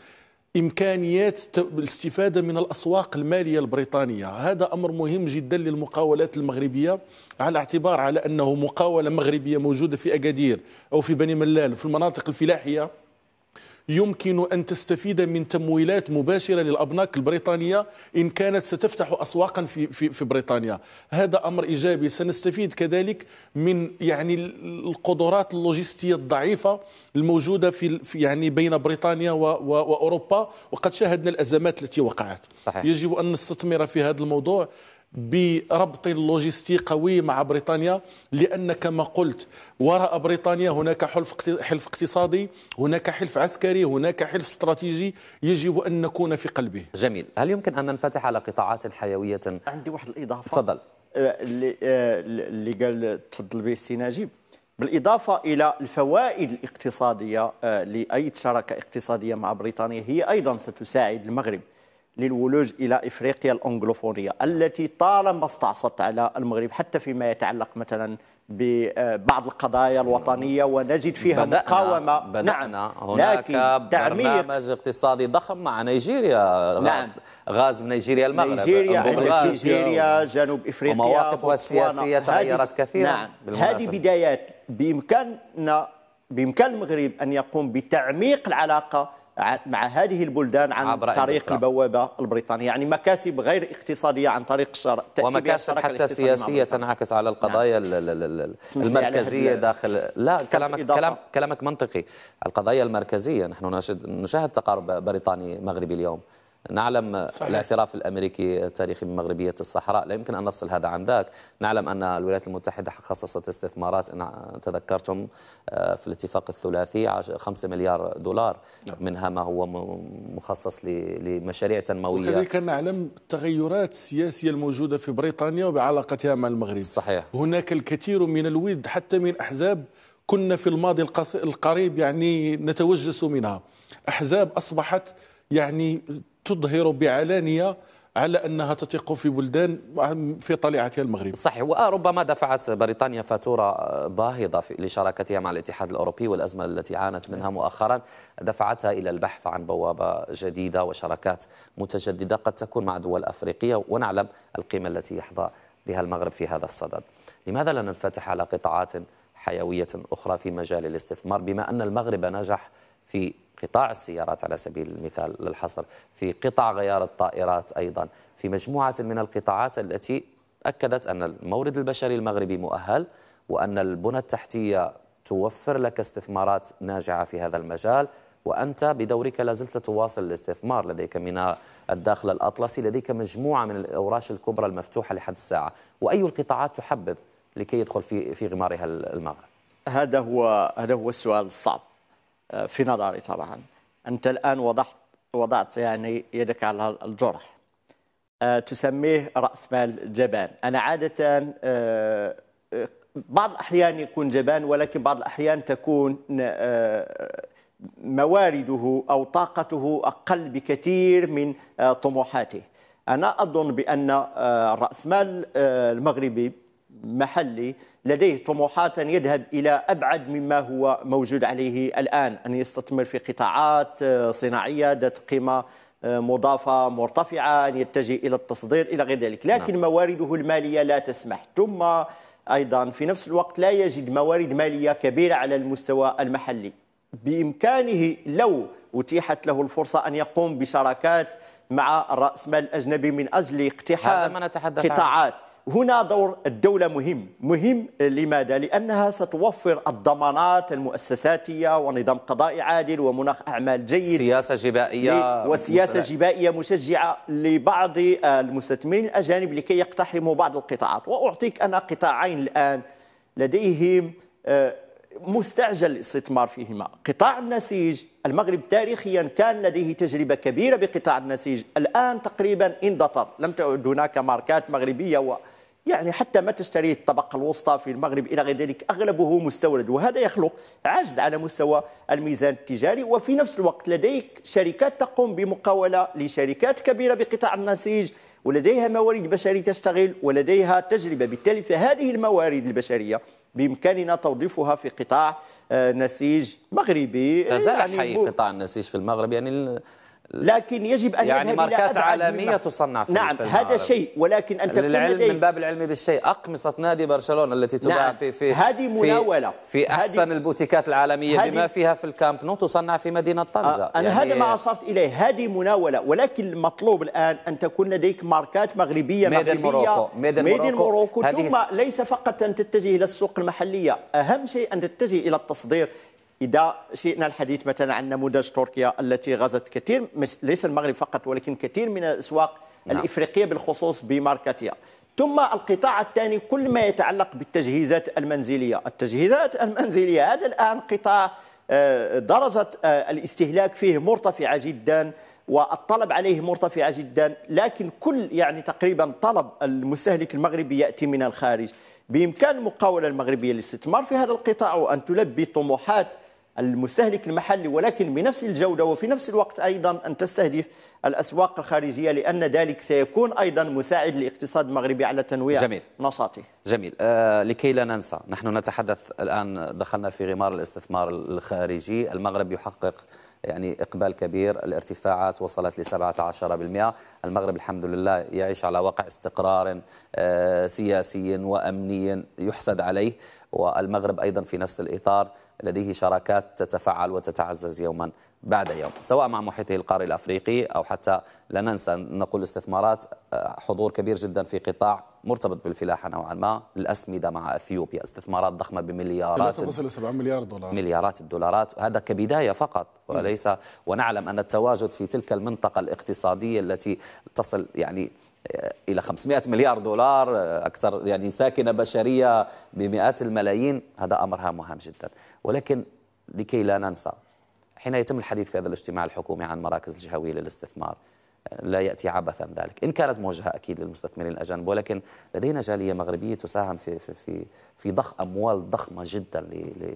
إمكانيات الاستفادة من الأسواق المالية البريطانية هذا أمر مهم جدا للمقاولات المغربية على اعتبار على أنه مقاولة مغربية موجودة في أكادير أو في بني ملال في المناطق الفلاحية يمكن أن تستفيد من تمويلات مباشرة للأبناك البريطانية إن كانت ستفتح أسواقا في, في, في بريطانيا هذا أمر إيجابي سنستفيد كذلك من يعني القدرات اللوجستية الضعيفة الموجودة في يعني بين بريطانيا وأوروبا وقد شاهدنا الأزمات التي وقعت صحيح. يجب أن نستثمر في هذا الموضوع بربط لوجستي قوي مع بريطانيا لان كما قلت وراء بريطانيا هناك حلف حلف اقتصادي، هناك حلف عسكري، هناك حلف استراتيجي يجب ان نكون في قلبه. جميل، هل يمكن ان ننفتح على قطاعات حيويه؟ عندي واحد الاضافه تفضل آه، اللي آه، اللي قال تفضل به السي نجيب بالإضافة إلى الفوائد الاقتصادية آه، لأي شراكة اقتصادية مع بريطانيا هي أيضا ستساعد المغرب للولوج إلى إفريقيا الأنجلوفونية التي طالما استعصت على المغرب حتى فيما يتعلق مثلا ببعض آه، القضايا الوطنيه ونجد فيها بدأنا مقاومه بدأنا نعم هناك لكن برنامج اقتصادي ضخم مع نيجيريا نعم غاز نيجيريا المغرب نيجيريا أمم نيجيريا جنوب افريقيا ومواقفها السياسيه تغيرت كثيرا نعم هذه بدايات بامكاننا بامكان المغرب ان يقوم بتعميق العلاقه مع هذه البلدان عن طريق إنجلترا. البوابه البريطانيه يعني مكاسب غير اقتصاديه عن طريق شر... ومكاسب حتى سياسيه تنعكس على القضايا نعم. المركزيه داخل لا كلامك كلام كلامك منطقي القضايا المركزيه نحن نشاهد تقارب بريطاني مغربي اليوم نعلم صحيح. الاعتراف الأمريكي التاريخي بمغربية الصحراء لا يمكن أن نفصل هذا عن ذاك نعلم أن الولايات المتحدة خصصت استثمارات إن تذكرتم آه، في الاتفاق الثلاثي 5 مليار دولار نعم. منها ما هو مخصص لمشاريع تنموية وكذلك نعلم التغيرات السياسية الموجودة في بريطانيا وبعلاقتها مع المغرب صحيح هناك الكثير من الود حتى من أحزاب كنا في الماضي القريب يعني نتوجس منها أحزاب أصبحت يعني تظهر بعلانيه على انها تثق في بلدان في طليعتها المغرب. صحيح وربما دفعت بريطانيا فاتوره باهظه لشراكتها مع الاتحاد الاوروبي والازمه التي عانت منها مؤخرا دفعتها الى البحث عن بوابه جديده وشراكات متجدده قد تكون مع دول افريقيه ونعلم القيمه التي يحظى بها المغرب في هذا الصدد. لماذا لا ننفتح على قطاعات حيويه اخرى في مجال الاستثمار بما ان المغرب نجح في قطاع السيارات على سبيل المثال للحصر في قطاع غيار الطائرات أيضا في مجموعة من القطاعات التي أكدت أن المورد البشري المغربي مؤهل وأن البنى التحتية توفر لك استثمارات ناجعة في هذا المجال وأنت بدورك لازلت تواصل الاستثمار لديك من الداخل الأطلسي لديك مجموعة من الأوراش الكبرى المفتوحة لحد الساعة وأي القطاعات تحبذ لكي يدخل في في غمارها المغرب هذا هو هذا هو السؤال الصعب في نظري طبعا أنت الآن وضحت وضعت يعني يدك على الجرح آه، تسميه رأس مال جبان أنا عادة آه، آه، بعض الأحيان يكون جبان ولكن بعض الأحيان تكون موارده أو طاقته أقل بكثير من طموحاته أنا أظن بأن الرأسمال المغربي محلي لديه طموحات أن يذهب إلى أبعد مما هو موجود عليه الآن أن يستثمر في قطاعات آه، صناعية ذات قيمة آه، مضافة مرتفعة أن يتجه إلى التصدير إلى غير ذلك نعم. لكن نعم. موارده المالية لا تسمح ثم أيضا في نفس الوقت لا يجد موارد مالية كبيرة على المستوى المحلي بإمكانه لو أتيحت له الفرصة أن يقوم بشراكات مع الرأسمال الأجنبي من أجل اقتحام قطاعات هنا دور الدولة مهم مهم لماذا؟ لأنها ستوفر الضمانات المؤسساتية ونظام قضائي عادل ومناخ أعمال جيد سياسة جبائية وسياسة جبائية مشجعة لبعض المستثمرين الأجانب لكي يقتحموا بعض القطاعات وأعطيك أنا قطاعين الآن لديهم آه، مستعجل الاستثمار فيهما قطاع النسيج المغرب تاريخيا كان لديه تجربة كبيرة بقطاع النسيج الآن تقريبا اندثر لم تعد هناك ماركات مغربية و... يعني حتى ما تشتريه الطبقة الوسطى في المغرب إلى غير ذلك أغلبه مستورد وهذا يخلق عجز على مستوى الميزان التجاري وفي نفس الوقت لديك شركات تقوم بمقاولة لشركات كبيرة بقطاع النسيج ولديها موارد بشرية تشتغل ولديها تجربة بالتالي فهذه الموارد البشرية بإمكاننا توظيفها في قطاع آه، نسيج مغربي لا زال يعني حي قطاع النسيج في المغرب يعني لكن يجب ان يعني ماركات عالميه تصنع في نعم هذا شيء ولكن ان تكون للعلم من باب العلم بالشيء اقمصه نادي برشلونه التي تباع نعم في في هذه مناوله في احسن البوتيكات العالميه بما فيها في الكامب نو تصنع في مدينه طنجه آه انا يعني هذا ما اشرت اليه هذه مناوله ولكن المطلوب الان ان تكون لديك ماركات مغربيه ميدن مغربيه موروكو ميدن, ميدن موروكو ثم ليس فقط ان تتجه الى السوق المحليه اهم شيء ان تتجه الى التصدير إذا شئنا الحديث مثلا عن نموذج تركيا التي غزت كثير ليس المغرب فقط ولكن كثير من الأسواق نعم. الإفريقية بالخصوص بماركتها ثم القطاع الثاني كل ما يتعلق بالتجهيزات المنزلية التجهيزات المنزلية هذا الآن قطاع آه، درجة آه، الاستهلاك فيه مرتفعة جدا والطلب عليه مرتفعة جدا لكن كل يعني تقريبا طلب المستهلك المغربي يأتي من الخارج بإمكان المقاولة المغربية الاستثمار في هذا القطاع وأن تلبي طموحات المستهلك المحلي ولكن بنفس الجودة وفي نفس الوقت أيضا أن تستهدف الأسواق الخارجية لأن ذلك سيكون أيضا مساعد للاقتصاد المغربي على تنويع جميل. نشاطه جميل آه لكي لا ننسى نحن نتحدث الآن دخلنا في غمار الاستثمار الخارجي المغرب يحقق يعني إقبال كبير الارتفاعات وصلت ل 17% المغرب الحمد لله يعيش على واقع استقرار آه، سياسي وأمني يحسد عليه والمغرب أيضا في نفس الإطار لديه شراكات تتفعل وتتعزز يوما بعد يوم سواء مع محيطه القاري الأفريقي أو حتى لا ننسى نقول استثمارات آه، حضور كبير جدا في قطاع مرتبط بالفلاحة نوعا ما الأسمدة مع أثيوبيا استثمارات ضخمة بمليارات 3.7 مليار دولار مليارات الدولارات هذا كبداية فقط وليس ونعلم أن التواجد في تلك المنطقة الاقتصادية التي تصل يعني الى 500 مليار دولار اكثر يعني ساكنه بشريه بمئات الملايين هذا امر مهم جدا ولكن لكي لا ننسى حين يتم الحديث في هذا الاجتماع الحكومي عن مراكز الجهويه للاستثمار لا ياتي عبثا ذلك ان كانت موجهه اكيد للمستثمرين الاجانب ولكن لدينا جاليه مغربيه تساهم في في في, في ضخ اموال ضخمه جدا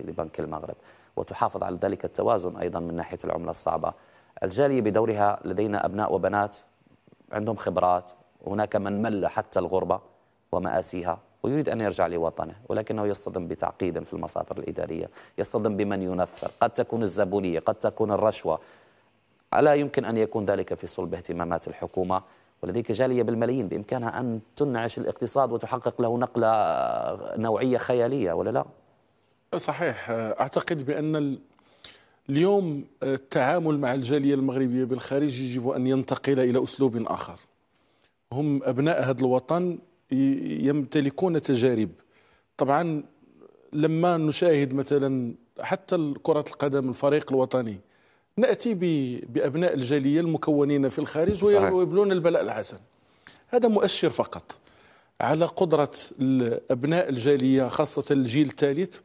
لبنك المغرب وتحافظ على ذلك التوازن ايضا من ناحيه العمله الصعبه الجاليه بدورها لدينا ابناء وبنات عندهم خبرات هناك من مل حتى الغربة ومآسيها ويريد أن يرجع لوطنه ولكنه يصطدم بتعقيد في المصادر الإدارية يصطدم بمن ينفر قد تكون الزبونية قد تكون الرشوة ألا يمكن أن يكون ذلك في صلب اهتمامات الحكومة ولديك جالية بالملايين بإمكانها أن تنعش الاقتصاد وتحقق له نقلة نوعية خيالية ولا لا؟ صحيح أعتقد بأن اليوم التعامل مع الجالية المغربية بالخارج يجب أن ينتقل إلى أسلوب آخر هم أبناء هذا الوطن يمتلكون تجارب طبعا لما نشاهد مثلا حتى كرة القدم الفريق الوطني نأتي بأبناء الجالية المكونين في الخارج ويبلون البلاء الحسن هذا مؤشر فقط على قدرة أبناء الجالية خاصة الجيل الثالث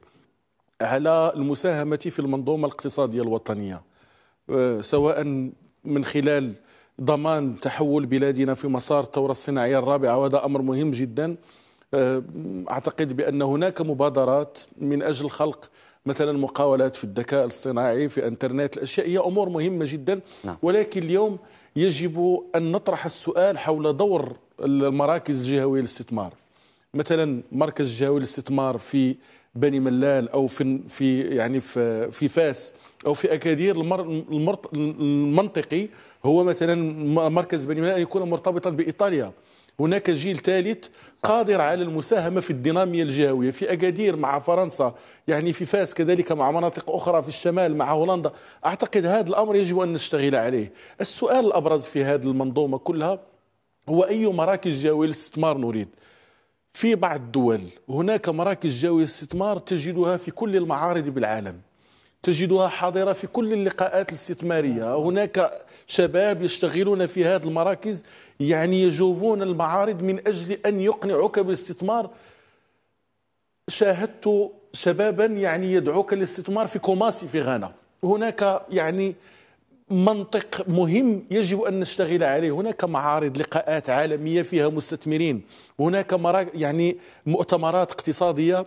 على المساهمة في المنظومة الاقتصادية الوطنية آه، سواء من خلال ضمان تحول بلادنا في مسار الثورة الصناعية الرابعة وهذا أمر مهم جدا آه، أعتقد بأن هناك مبادرات من أجل خلق مثلا مقاولات في الذكاء الصناعي في انترنت الأشياء هي أمور مهمة جدا نعم. ولكن اليوم يجب أن نطرح السؤال حول دور المراكز الجهوية للاستثمار مثلا مركز جهوي للاستثمار في بني ملال أو في, في يعني في, في فاس او في اكادير المنطقي هو مثلا مركز بني ان يكون مرتبطا بايطاليا هناك جيل ثالث قادر على المساهمه في الديناميه الجهويه في اكادير مع فرنسا يعني في فاس كذلك مع مناطق اخرى في الشمال مع هولندا اعتقد هذا الامر يجب ان نشتغل عليه السؤال الابرز في هذه المنظومه كلها هو اي مراكز جهويه للاستثمار نريد في بعض الدول هناك مراكز جوية استثمار تجدها في كل المعارض بالعالم تجدها حاضرة في كل اللقاءات الاستثمارية هناك شباب يشتغلون في هذه المراكز يعني يجوبون المعارض من أجل أن يقنعوك بالاستثمار شاهدت شبابا يعني يدعوك للاستثمار في كوماسي في غانا هناك يعني منطق مهم يجب ان نشتغل عليه هناك معارض لقاءات عالميه فيها مستثمرين هناك يعني مؤتمرات اقتصاديه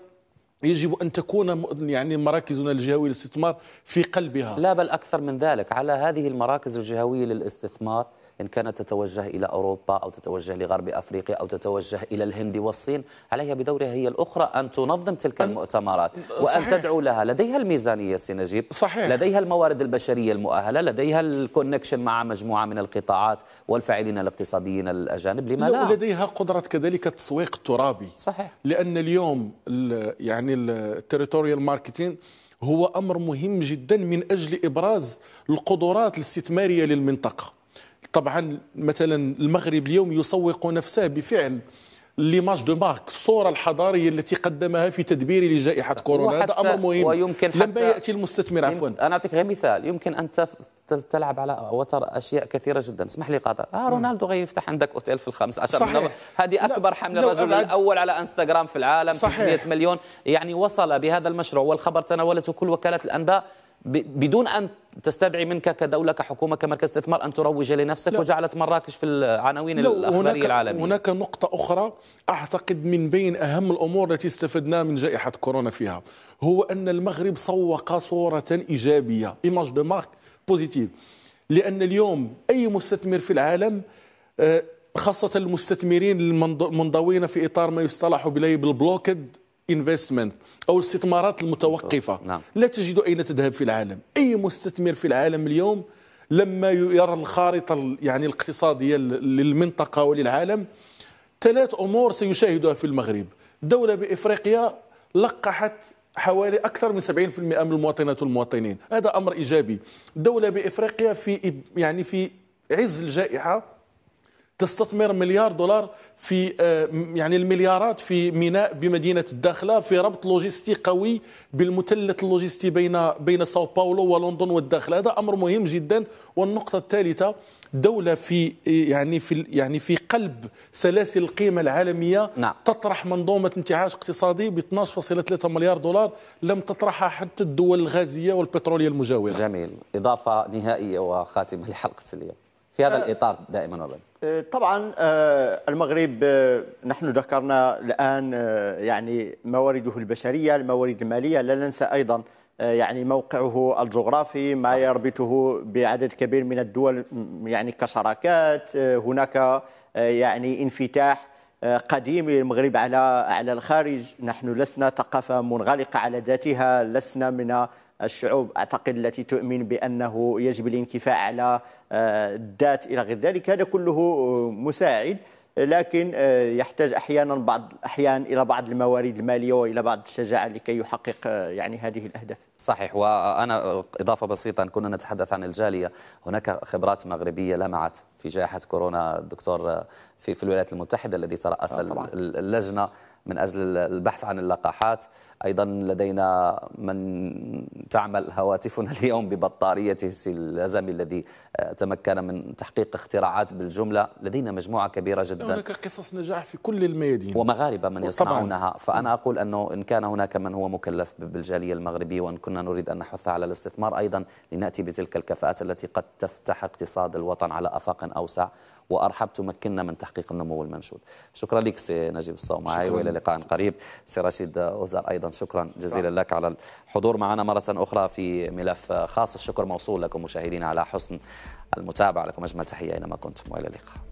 يجب ان تكون يعني مراكزنا الجهويه للاستثمار في قلبها لا بل اكثر من ذلك على هذه المراكز الجهويه للاستثمار إن كانت تتوجه إلى أوروبا أو تتوجه لغرب أفريقيا أو تتوجه إلى الهند والصين عليها بدورها هي الأخرى أن تنظم تلك المؤتمرات وأن صحيح. تدعو لها لديها الميزانية سينجيب صحيح. لديها الموارد البشرية المؤهلة لديها الكونكشن مع مجموعة من القطاعات والفاعلين الاقتصاديين الأجانب لما لا لديها قدرة كذلك التسويق الترابي صحيح لأن اليوم الـ يعني التريتوريال ماركتين هو امر مهم جدا من اجل ابراز القدرات الاستثماريه للمنطقه طبعا مثلا المغرب اليوم يسوق نفسه بفعل ليماج دو مارك الصوره الحضاريه التي قدمها في تدبير لجائحه كورونا هذا امر مهم ويمكن حتى لما ياتي المستثمر عفوا انا اعطيك غير مثال يمكن ان تلعب على وتر اشياء كثيره جدا اسمح لي قاطع آه رونالدو غير يفتح عندك اوتيل في الخمس عشر صحيح. هذه اكبر حمله رجل الاول على انستغرام في العالم صحيح. 300 مليون يعني وصل بهذا المشروع والخبر تناولته كل وكالات الانباء بدون أن تستدعي منك كدولة كحكومة كمركز استثمار أن تروج لنفسك لا. وجعلت مراكش في العناوين الأخبارية هناك العالمية هناك نقطة أخرى أعتقد من بين أهم الأمور التي استفدنا من جائحة كورونا فيها هو أن المغرب سوق صورة إيجابية إيماج دو مارك بوزيتيف لأن اليوم أي مستثمر في العالم آه، خاصة المستثمرين المنضوين في إطار ما يصطلح إليه بالبلوكد انفستمنت او الاستثمارات المتوقفه نعم. لا تجد اين تذهب في العالم اي مستثمر في العالم اليوم لما يرى الخارطه يعني الاقتصاديه للمنطقه وللعالم ثلاث امور سيشاهدها في المغرب دوله بافريقيا لقحت حوالي أكثر من 70% من المواطنات والمواطنين هذا أمر إيجابي دولة بإفريقيا في يعني في عز الجائحة تستثمر مليار دولار في آه، يعني المليارات في ميناء بمدينه الداخله في ربط لوجستي قوي بالمثلث اللوجستي بين بين ساو باولو ولندن والداخله هذا امر مهم جدا والنقطه الثالثه دولة في يعني في يعني في قلب سلاسل القيمة العالمية نعم. تطرح منظومة انتعاش اقتصادي ب 12.3 مليار دولار لم تطرحها حتى الدول الغازية والبترولية المجاورة. جميل، إضافة نهائية وخاتمة لحلقة اليوم. في هذا آه، الإطار دائما وابدا آه، طبعا آه، المغرب نحن ذكرنا الآن يعني موارده البشرية الموارد المالية لا ننسى أيضا يعني موقعه الجغرافي ما صحيح. يربطه بعدد كبير من الدول يعني كشراكات هناك يعني انفتاح قديم للمغرب على على الخارج نحن لسنا ثقافه منغلقه على ذاتها لسنا من الشعوب اعتقد التي تؤمن بانه يجب الانكفاء على آه، الذات الى غير ذلك هذا كله آه، مساعد لكن آه، يحتاج احيانا بعض الاحيان الى بعض الموارد الماليه والى بعض الشجاعه لكي يحقق يعني هذه الاهداف. صحيح وانا اضافه بسيطه كنا نتحدث عن الجاليه، هناك خبرات مغربيه لمعت في جائحه كورونا الدكتور في في الولايات المتحده الذي تراس اللجنه من أجل البحث عن اللقاحات أيضا لدينا من تعمل هواتفنا [laughs] اليوم ببطاريته السلازمي الذي آه، تمكن من تحقيق اختراعات بالجملة لدينا مجموعة كبيرة جدا هناك قصص نجاح في كل الميادين ومغاربة من يصنعونها فأنا أقول أنه إن كان هناك من هو مكلف بالجالية المغربية وإن كنا نريد أن نحث على الاستثمار أيضا لنأتي بتلك الكفاءات التي قد تفتح اقتصاد الوطن على أفاق أوسع وارحب تمكننا من تحقيق النمو المنشود شكرا لك سي نجيب الصومعي والى لقاء قريب سي رشيد اوزار ايضا شكرا جزيلا لك على الحضور معنا مره اخرى في ملف خاص الشكر موصول لكم مشاهدينا على حسن المتابعه لكم اجمل تحيه اينما كنتم والى اللقاء